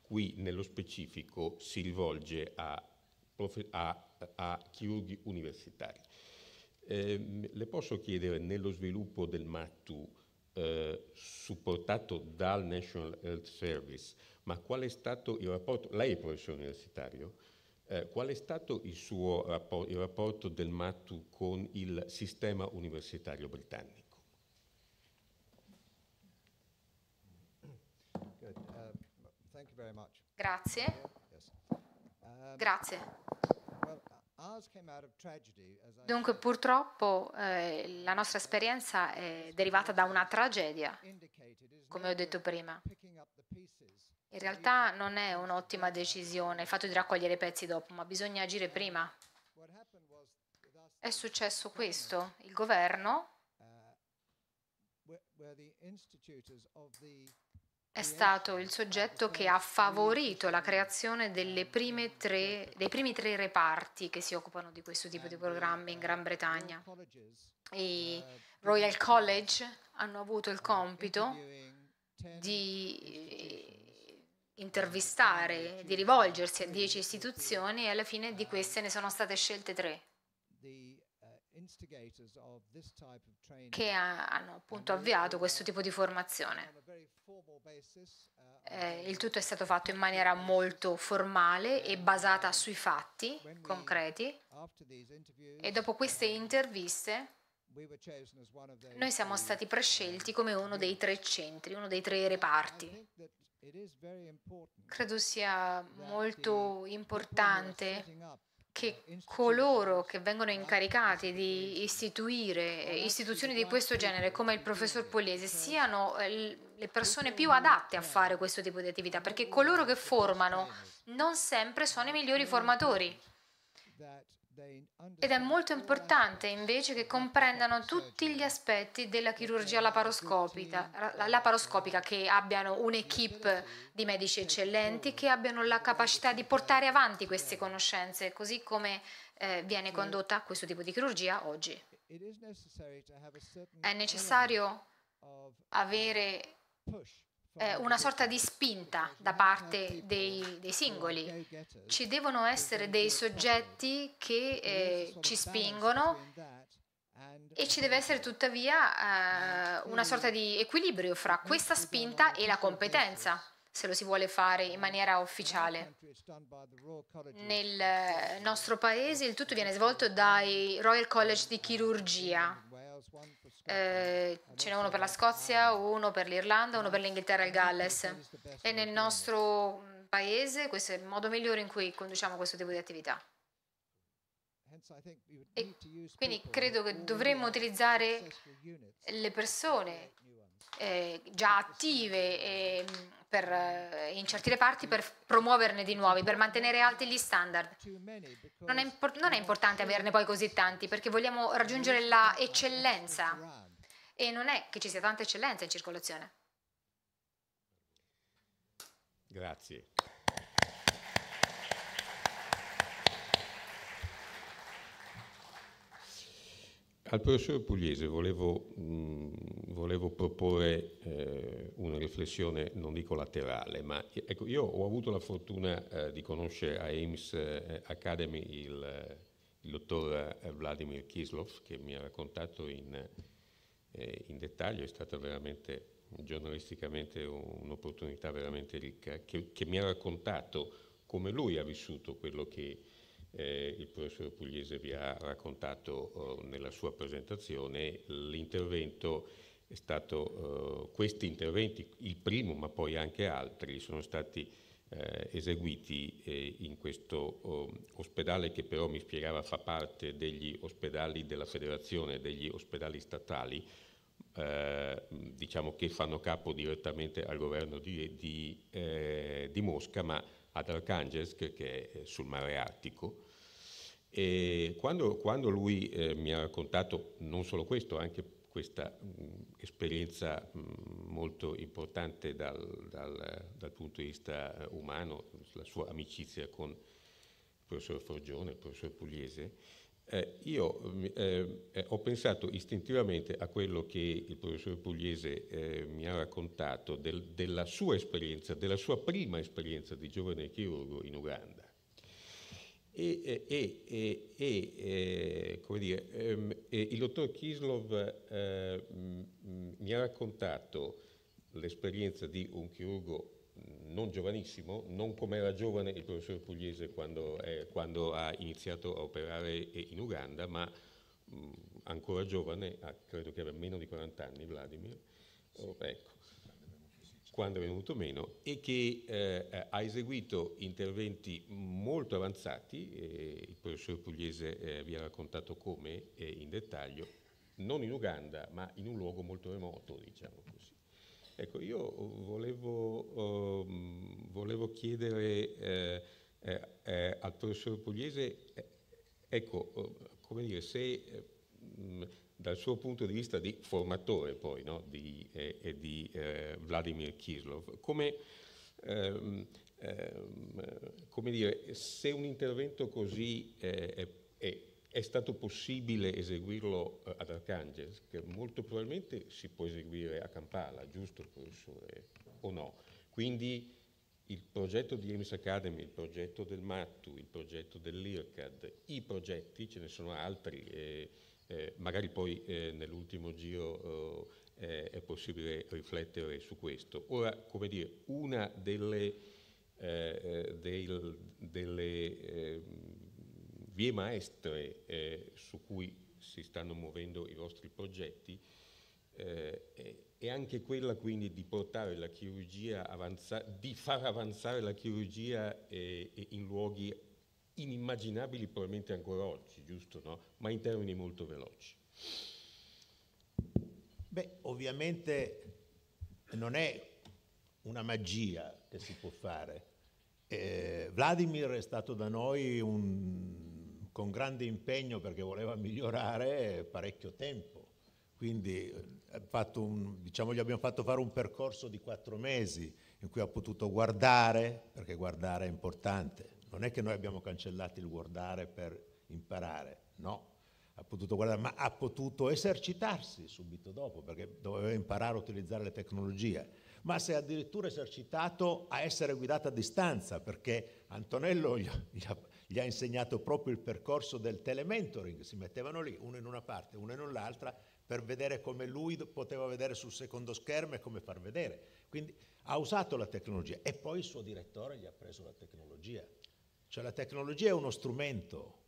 qui nello specifico si rivolge a, a, a chirurghi universitari. Eh, le posso chiedere nello sviluppo del MATU eh, supportato dal National Health Service, ma qual è stato il rapporto? Lei è professore universitario, eh, qual è stato il suo rapporto, il rapporto del MATU con il sistema universitario britannico? Uh, Grazie. Um, Grazie. Dunque purtroppo eh, la nostra esperienza è derivata da una tragedia, come ho detto prima. In realtà non è un'ottima decisione il fatto di raccogliere i pezzi dopo, ma bisogna agire prima. È successo questo. Il governo è stato il soggetto che ha favorito la creazione tre, dei primi tre reparti che si occupano di questo tipo di programmi in Gran Bretagna. I Royal College hanno avuto il compito di intervistare, di rivolgersi a dieci istituzioni e alla fine di queste ne sono state scelte tre che hanno appunto avviato questo tipo di formazione. Eh, il tutto è stato fatto in maniera molto formale e basata sui fatti concreti e dopo queste interviste noi siamo stati prescelti come uno dei tre centri, uno dei tre reparti. Credo sia molto importante che coloro che vengono incaricati di istituire istituzioni di questo genere, come il professor Pogliese, siano eh, le persone più adatte a fare questo tipo di attività, perché coloro che formano non sempre sono i migliori formatori. Ed è molto importante invece che comprendano tutti gli aspetti della chirurgia laparoscopica, laparoscopica che abbiano un'equipe di medici eccellenti, che abbiano la capacità di portare avanti queste conoscenze, così come eh, viene condotta questo tipo di chirurgia oggi. È necessario avere eh, una sorta di spinta da parte dei, dei, singoli. Cioè, ci devono essere dei soggetti che eh, ci spingono e ci deve essere tuttavia eh, una sorta di equilibrio fra questa spinta e la competenza se lo si vuole fare in maniera ufficiale. Nel eh, nostro paese il tutto viene svolto dai Royal College di Chirurgia, eh, ce n'è uno per la Scozia, uno per l'Irlanda, uno per l'Inghilterra e il Galles. E nel nostro mm, paese questo è il modo migliore in cui conduciamo questo tipo di attività. E quindi credo che dovremmo utilizzare le persone eh, già attive e, ehm, per, eh, in certe reparti per promuoverne di nuovi, per mantenere alti gli standard. Non è, impor- non è importante averne poi così tanti perché vogliamo raggiungere l'eccellenza e non è che ci sia tanta eccellenza in circolazione. Grazie. Al professor Pugliese volevo, mh, volevo proporre eh, una riflessione, non dico laterale, ma ecco, io ho avuto la fortuna eh, di conoscere a Ames eh, Academy il, il, dottor eh, Vladimir Kislov che mi ha raccontato in, eh, in dettaglio, è stata veramente giornalisticamente un'opportunità veramente ricca, che, che mi ha raccontato come lui ha vissuto quello che eh, il professor Pugliese vi ha raccontato eh, nella sua presentazione, l'intervento è stato, eh, questi interventi, il primo ma poi anche altri, sono stati eh, eseguiti eh, in questo eh, ospedale che però mi spiegava fa parte degli ospedali della federazione, degli ospedali statali, eh, diciamo che fanno capo direttamente al governo di, di, eh, di Mosca, ma ad Arkhangelsk, che è sul mare Artico. E quando, quando lui eh, mi ha raccontato non solo questo, anche questa mh, mm, esperienza mh, mm, molto importante dal, dal, dal, punto di vista eh, umano, la sua amicizia con il professor Forgione, il professor Pugliese, eh, io eh, eh, ho pensato istintivamente a quello che il professor Pugliese eh, mi ha raccontato del, della sua esperienza, della sua prima esperienza di giovane chirurgo in Uganda. E, e, e, eh, dire, ehm, il dottor Kislov eh, mi ha raccontato l'esperienza di un chirurgo non giovanissimo, non come era giovane il professor Pugliese quando, eh, quando ha iniziato a operare in Uganda, ma mh, mm, ancora giovane, ah, credo che aveva meno di 40 anni Vladimir, oh, ecco, quando è venuto meno, e che eh, ha eseguito interventi molto avanzati, eh, il professor Pugliese eh, vi ha raccontato come eh, in dettaglio, non in Uganda, ma in un luogo molto remoto, diciamo così. Ecco, io volevo, um, volevo chiedere eh, eh, eh, al professor Pugliese, eh, ecco, eh, come dire, se ehm, dal suo punto di vista di formatore poi no, di, eh, di eh, Vladimir Kislov, come, ehm, ehm, come, dire, se un intervento così eh, è, è è stato possibile eseguirlo eh, ad Arcangel, che molto probabilmente si può eseguire a Kampala, giusto professore, o no? Quindi il progetto di Emis Academy, il progetto del MATU, il progetto dell'IRCAD, i progetti, ce ne sono altri, eh, eh, magari poi eh, nell'ultimo giro eh, è possibile riflettere su questo. Ora, come dire, una delle, eh, del, delle ehm, vie maestre eh, su cui si stanno muovendo i vostri progetti eh, è anche quella quindi di portare la chirurgia avanzata, di far avanzare la chirurgia eh, in luoghi inimmaginabili probabilmente ancora oggi, giusto? No? Ma in termini molto veloci. Beh, ovviamente non è una magia che si può fare. Eh, Vladimir è stato da noi un con grande impegno perché voleva migliorare parecchio tempo. Quindi eh, un, diciamo, gli abbiamo fatto fare un percorso di quattro mesi in cui ha potuto guardare, perché guardare è importante. Non è che noi abbiamo cancellato il guardare per imparare, no. Ha potuto guardare, ma ha potuto esercitarsi subito dopo, perché doveva imparare a utilizzare le tecnologie. Ma si è addirittura esercitato a essere guidato a distanza, perché Antonello gli ha, gli ha insegnato proprio il percorso del telementoring, si mettevano lì, uno in una parte, uno in un'altra, per vedere come lui poteva vedere sul secondo schermo e come far vedere. Quindi ha usato la tecnologia e poi il suo direttore gli ha preso la tecnologia. Cioè la tecnologia è uno strumento,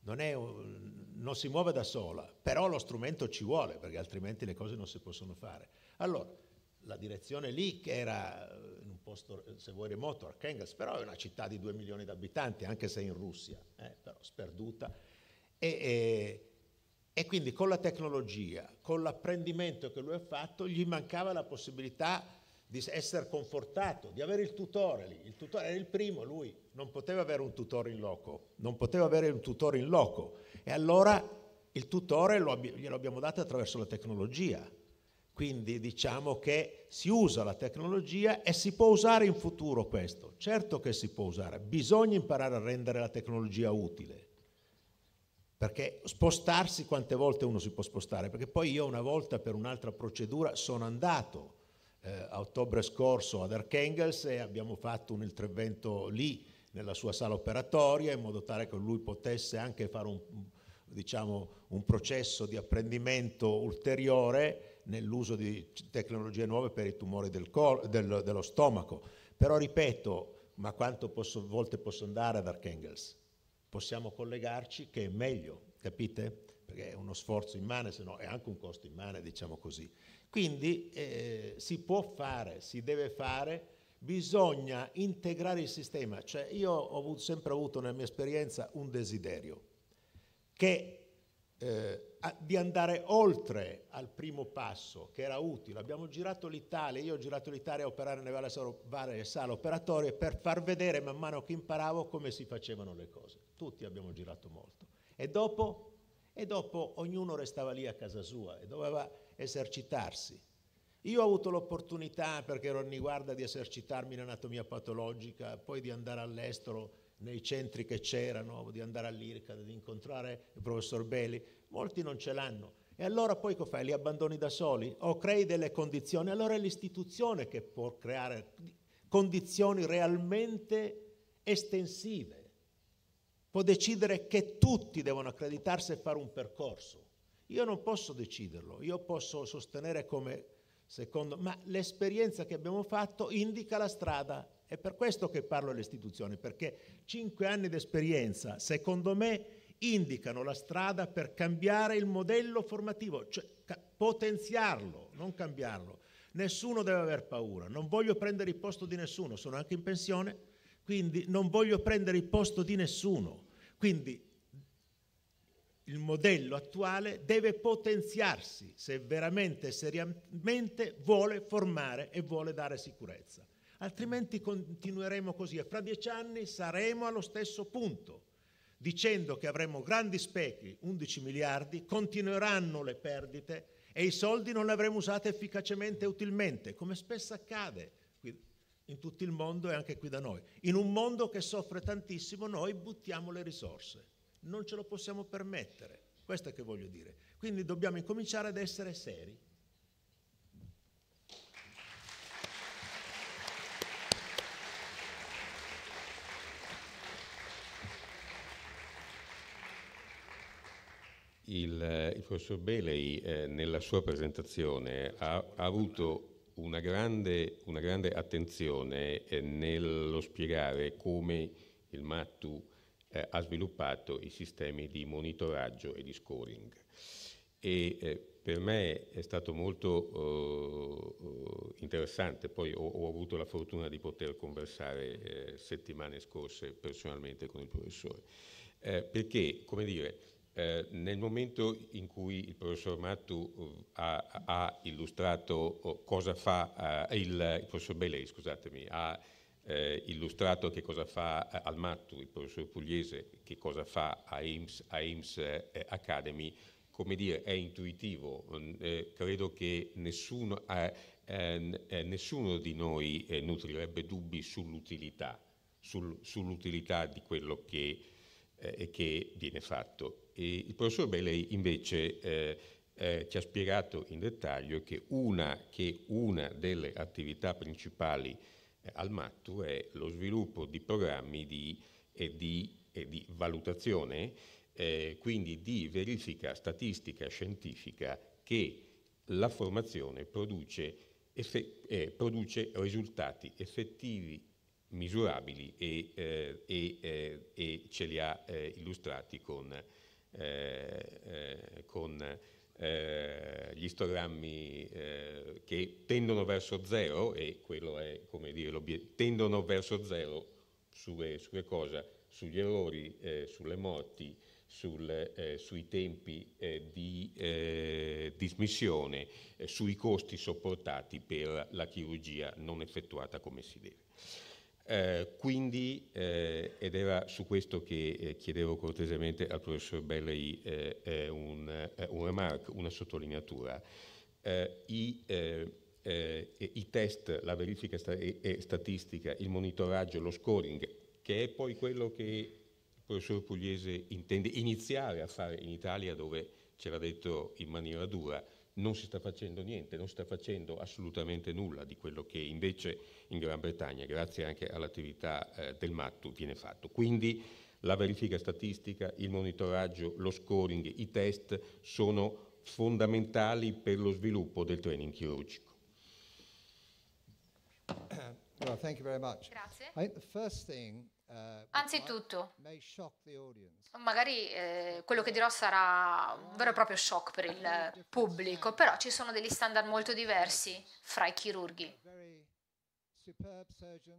non, è, non si muove da sola, però lo strumento ci vuole perché altrimenti le cose non si possono fare. Allora, la direzione lì che era posto, se vuoi remoto, Arkhangelsk, però è una città di 2 milioni di abitanti, anche se in Russia, eh, però sperduta. E, e, e quindi con la tecnologia, con l'apprendimento che lui ha fatto, gli mancava la possibilità di essere confortato, di avere il tutore lì. Il tutore era il primo, lui non poteva avere un tutore in loco, non poteva avere un tutore in loco. E allora il tutore lo, glielo abbiamo dato attraverso la tecnologia. Quindi diciamo che si usa la tecnologia e si può usare in futuro questo. Certo che si può usare, bisogna imparare a rendere la tecnologia utile. Perché spostarsi quante volte uno si può spostare? Perché poi io una volta per un'altra procedura sono andato eh, a ottobre scorso ad Arkhangels e abbiamo fatto un intervento lì nella sua sala operatoria in modo tale che lui potesse anche fare un, diciamo, un processo di apprendimento ulteriore nell'uso di tecnologie nuove per i tumori del col- del, dello stomaco. Però ripeto, ma quante volte posso andare ad Archangels? Possiamo collegarci che è meglio, capite? Perché è uno sforzo immane, se no è anche un costo immane, diciamo così. Quindi eh, si può fare, si deve fare, bisogna integrare il sistema. Cioè io ho avuto, sempre avuto nella mia esperienza un desiderio che eh, di andare oltre al primo passo che era utile. Abbiamo girato l'Italia, io ho girato l'Italia a operare nelle varie sale operatorie per far vedere man mano che imparavo come si facevano le cose. Tutti abbiamo girato molto. E dopo, e dopo ognuno restava lì a casa sua e doveva esercitarsi. Io ho avuto l'opportunità, perché ero in riguarda, di esercitarmi in anatomia patologica, poi di andare all'estero nei centri che c'erano, di andare all'IRCA, di incontrare il professor Belli molti non ce l'hanno. E allora poi che fai? Li abbandoni da soli? O crei delle condizioni? Allora è l'istituzione che può creare condizioni realmente estensive. Può decidere che tutti devono accreditarsi e fare un percorso. Io non posso deciderlo, io posso sostenere come secondo, ma l'esperienza che abbiamo fatto indica la strada. È per questo che parlo alle istituzioni, perché cinque anni di esperienza, secondo me, indicano la strada per cambiare il modello formativo, cioè potenziarlo, non cambiarlo. Nessuno deve aver paura, non voglio prendere il posto di nessuno, sono anche in pensione, quindi non voglio prendere il posto di nessuno. Quindi il modello attuale deve potenziarsi se veramente, seriamente vuole formare e vuole dare sicurezza. Altrimenti continueremo così e fra dieci anni saremo allo stesso punto dicendo che avremo grandi sprechi, 11 miliardi, continueranno le perdite e i soldi non li avremo usati efficacemente e utilmente, come spesso accade in tutto il mondo e anche qui da noi. In un mondo che soffre tantissimo noi buttiamo le risorse, non ce lo possiamo permettere, questo è che voglio dire. Quindi dobbiamo incominciare ad essere seri Il, il professor Belei eh, nella sua presentazione ha, ha avuto una grande, una grande attenzione eh, nello spiegare come il MATU eh, ha sviluppato i sistemi di monitoraggio e di scoring. E, eh, per me è stato molto eh, interessante, poi ho, ho, avuto la fortuna di poter conversare eh, settimane scorse personalmente con il professore, eh, perché, come dire, eh, nel momento in cui il professor Mattu eh, ha, ha, illustrato oh, cosa fa, uh, il, il, professor Belei, scusatemi, ha illustrato che cosa fa al Mattu, il professor Pugliese, che cosa fa a IMSS, a IMSS Academy, come dire, è intuitivo. Mm, eh, credo che nessuno, eh, eh, nessuno di noi nutrirebbe dubbi sull'utilità, sul, sull'utilità di quello che, che viene fatto. E il professor Bailey invece eh, eh, ci ha spiegato in dettaglio che una, che una delle attività principali eh, al MATU è lo sviluppo di programmi di, di, di valutazione, eh, quindi di verifica statistica scientifica che la formazione produce, effe, eh, produce risultati effettivi misurabili e, eh, e, e ce li ha illustrati con, eh, con eh, gli istogrammi eh, che tendono verso zero, e quello è come dire tendono verso zero sulle, sulle cose, sugli errori, sulle morti, sul, eh, sui tempi eh, di eh, dismissione, sui costi sopportati per la chirurgia non effettuata come si deve. Eh, quindi, eh, ed era su questo che eh, chiedevo cortesemente al professor Bellei eh, un, eh, un, remark, una sottolineatura, i, i, test, la verifica sta- e, e statistica, il monitoraggio, lo scoring, che è poi quello che il professor Pugliese intende iniziare a fare in Italia dove ce l'ha detto in maniera dura, non si sta facendo niente, non si sta facendo assolutamente nulla di quello che invece in Gran Bretagna, grazie anche all'attività eh, del Mattu, viene fatto. Quindi la verifica statistica, il monitoraggio, lo scoring, i test sono fondamentali per lo sviluppo del training chirurgico. Well, thank you very much. Grazie. I, eh, Anzitutto, magari eh, quello che dirò sarà un vero e proprio shock per il pubblico, però ci sono degli standard molto diversi fra i chirurghi.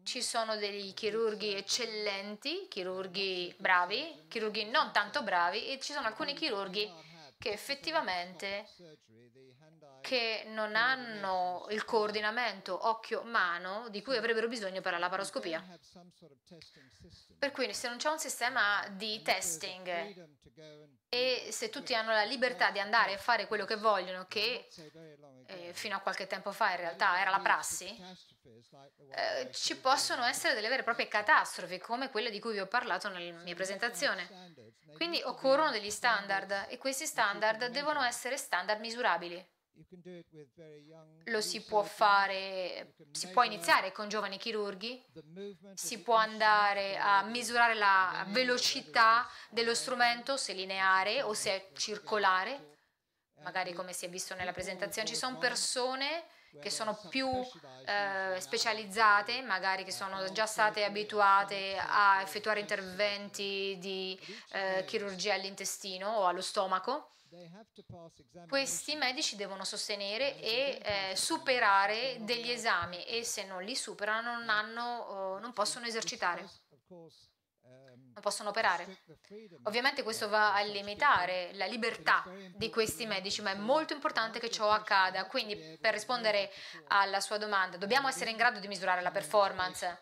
Ci sono dei chirurghi eccellenti, chirurghi bravi, chirurghi non tanto bravi e ci sono alcuni chirurghi che effettivamente che non hanno il coordinamento occhio-mano di cui avrebbero bisogno per la laparoscopia. Per cui se non c'è un sistema di testing e se tutti hanno la libertà di andare a fare quello che vogliono, che eh, fino a qualche tempo fa in realtà era la prassi, eh, ci possono essere delle vere e proprie catastrofi come quelle di cui vi ho parlato nella mia presentazione. Quindi occorrono degli standard e questi standard devono essere standard misurabili. Lo si può fare, si può iniziare con giovani chirurghi, si può andare a misurare la velocità dello strumento se lineare o se è circolare, magari come si è visto nella presentazione. Ci sono persone che sono più eh, specializzate, magari che sono già state abituate a effettuare interventi di eh, chirurgia all'intestino o allo stomaco questi medici devono sostenere e eh, superare degli esami e se non li superano non, hanno, oh, non possono esercitare, um, non possono operare. Ovviamente questo va a limitare la libertà di questi medici, ma è molto importante che ciò accada. Quindi per rispondere alla sua domanda, dobbiamo essere in grado di misurare la performance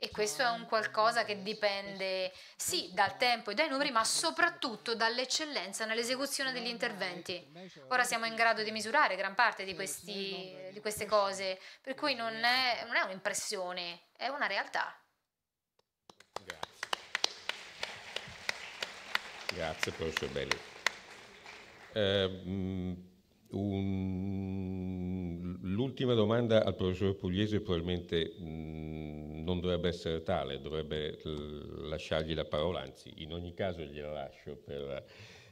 e questo è un qualcosa che dipende, sì, dal tempo e dai numeri, ma soprattutto dall'eccellenza nell'esecuzione degli interventi. Ora siamo in grado di misurare gran parte di, questi, di queste cose, per cui non è, non è un'impressione, è una realtà. Grazie. Grazie, professor Belli. Eh, un... L'ultima domanda al professor Pugliese probabilmente... Mh, mm, non dovrebbe essere tale, dovrebbe lasciargli la parola, anzi in ogni caso gliela lascio per,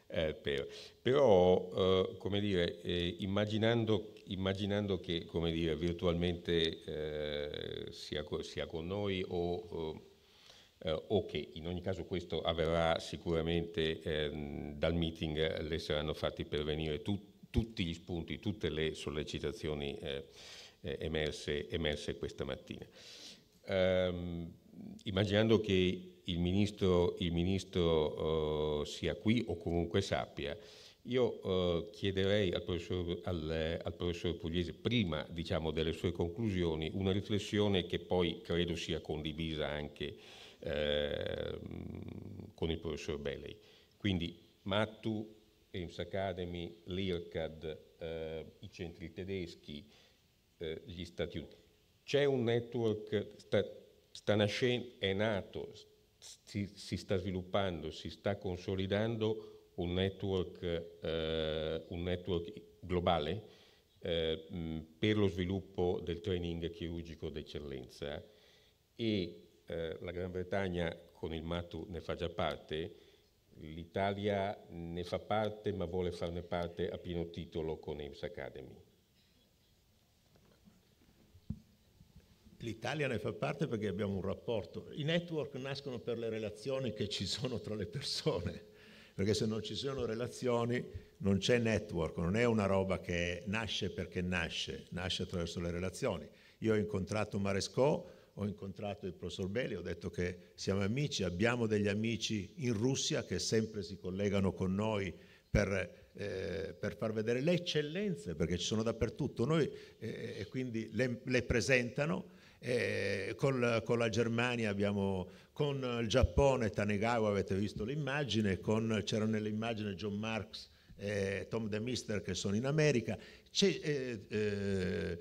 eh, per. Però, eh, come dire, eh, immaginando, immaginando, che come dire, virtualmente eh, sia, sia, con noi o, eh, o, che in ogni caso questo avverrà sicuramente ehm, dal meeting, le saranno fatti pervenire tu, tutti gli spunti, tutte le sollecitazioni eh, emerse, emerse, questa mattina ehm, immaginando che il ministro, il ministro eh, sia qui o comunque sappia, io eh, chiederei al professor, al, al professor, Pugliese, prima diciamo, delle sue conclusioni, una riflessione che poi credo sia condivisa anche eh, con il professor Belley. Quindi Mattu, EMS Academy, l'IRCAD, eh, i centri tedeschi, eh, gli Stati Uniti. C'è un network, sta, sta nascendo, è nato, si, si, sta sviluppando, si sta consolidando un network, eh, un network globale eh, per lo sviluppo del training chirurgico d'eccellenza e eh, la Gran Bretagna con il MATU ne fa già parte, l'Italia ne fa parte ma vuole farne parte a pieno titolo con EMS Academy. L'Italia ne fa parte perché abbiamo un rapporto. I network nascono per le relazioni che ci sono tra le persone, perché se non ci sono relazioni non c'è network, non è una roba che nasce perché nasce, nasce attraverso le relazioni. Io ho incontrato Maresco, ho incontrato il professor Belli, ho detto che siamo amici, abbiamo degli amici in Russia che sempre si collegano con noi per, eh, per far vedere le eccellenze, perché ci sono dappertutto noi eh, e quindi le, le presentano e eh, con, con la Germania abbiamo, con il Giappone, Tanegawa avete visto l'immagine, c'era nell'immagine John Marx e Tom De Mister che sono in America, eh, eh,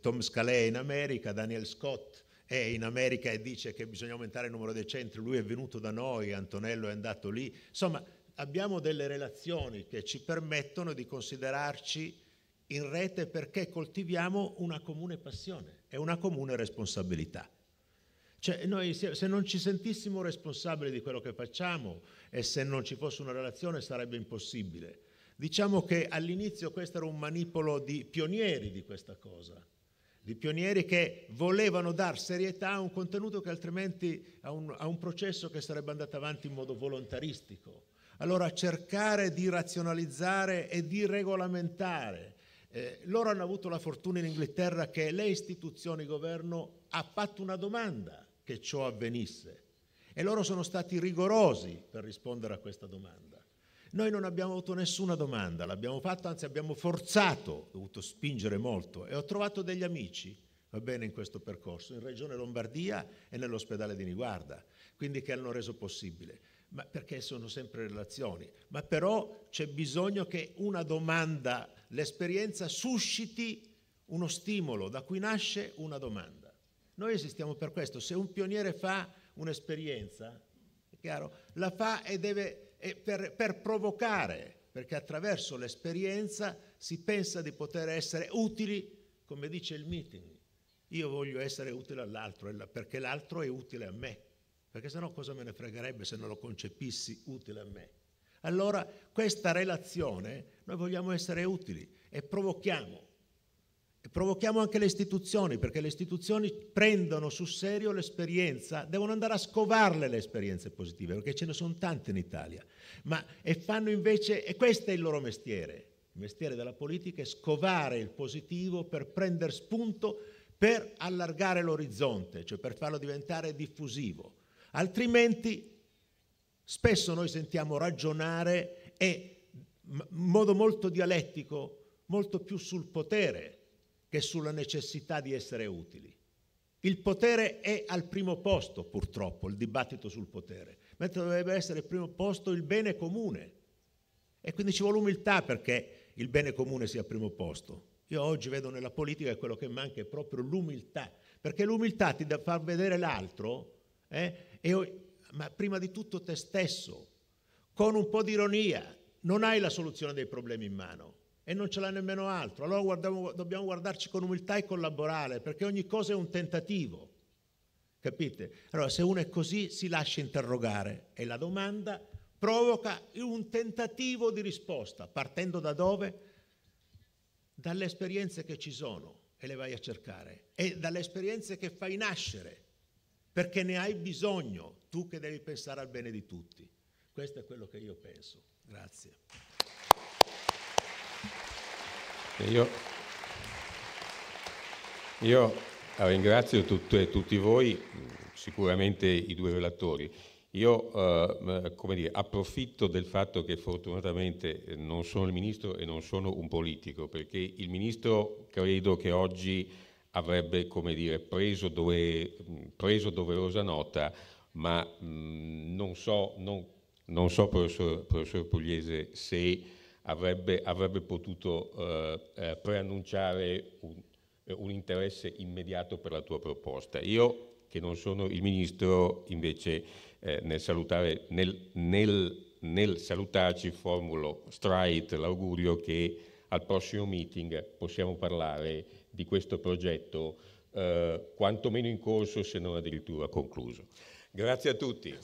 Tom Scalè è in America, Daniel Scott è in America e dice che bisogna aumentare il numero dei centri, lui è venuto da noi, Antonello è andato lì, insomma abbiamo delle relazioni che ci permettono di considerarci in rete perché coltiviamo una comune passione e una comune responsabilità. Cioè noi se non ci sentissimo responsabili di quello che facciamo e se non ci fosse una relazione sarebbe impossibile. Diciamo che all'inizio questo era un manipolo di pionieri di questa cosa, di pionieri che volevano dar serietà a un contenuto che altrimenti a un, a un processo che sarebbe andato avanti in modo volontaristico. Allora cercare di razionalizzare e di regolamentare eh, loro hanno avuto la fortuna in Inghilterra che le istituzioni governo ha fatto una domanda che ciò avvenisse e loro sono stati rigorosi per rispondere a questa domanda. Noi non abbiamo avuto nessuna domanda, l'abbiamo fatto, anzi abbiamo forzato, ho dovuto spingere molto e ho trovato degli amici, va bene, in questo percorso, in Regione Lombardia e nell'ospedale di Niguarda, quindi che hanno reso possibile. Ma perché sono sempre relazioni, ma però c'è bisogno che una domanda l'esperienza susciti uno stimolo da cui nasce una domanda. Noi esistiamo per questo, se un pioniere fa un'esperienza, è chiaro, la fa e deve, e per, per provocare, perché attraverso l'esperienza si pensa di poter essere utili, come dice il meeting. Io voglio essere utile all'altro perché l'altro è utile a me, perché sennò cosa me ne fregherebbe se non lo concepissi utile a me. Allora questa relazione noi vogliamo essere utili e provochiamo. E provochiamo anche le istituzioni, perché le istituzioni prendono sul serio l'esperienza, devono andare a scovarle le esperienze positive, perché ce ne sono tante in Italia. Ma e fanno invece, e questo è il loro mestiere, il mestiere della politica è scovare il positivo per prendere spunto, per allargare l'orizzonte, cioè per farlo diventare diffusivo. Altrimenti Spesso noi sentiamo ragionare e in modo molto dialettico, molto più sul potere che sulla necessità di essere utili. Il potere è al primo posto, purtroppo, il dibattito sul potere, mentre dovrebbe essere al primo posto il bene comune. E quindi ci vuole umiltà perché il bene comune sia al primo posto. Io oggi vedo nella politica che quello che manca è proprio l'umiltà, perché l'umiltà ti fa vedere l'altro eh, e ma prima di tutto te stesso, con un po' di ironia, non hai la soluzione dei problemi in mano e non ce l'ha nemmeno altro. Allora guardiamo, dobbiamo guardarci con umiltà e collaborare, perché ogni cosa è un tentativo. Capite? Allora, se uno è così, si lascia interrogare e la domanda provoca un tentativo di risposta, partendo da dove? Dalle esperienze che ci sono e le vai a cercare e dalle esperienze che fai nascere perché ne hai bisogno, tu che devi pensare al bene di tutti. Questo è quello che io penso. Grazie. Io, io eh, ringrazio tutte, tutti voi, sicuramente i due relatori. Io eh, dire, approfitto del fatto che fortunatamente eh, non sono il ministro e non sono un politico, perché il ministro credo che oggi avrebbe dire, preso, dove, preso, doverosa nota, ma mh, mm, non so, non, non so professor, professor, Pugliese, se avrebbe, avrebbe potuto eh, eh, preannunciare un, un interesse immediato per la tua proposta. Io, che non sono il ministro, invece eh, nel, salutare, nel, nel, nel, salutarci formulo straight l'augurio che al prossimo meeting possiamo parlare di questo progetto, eh, quantomeno in corso se non addirittura concluso. Grazie a tutti.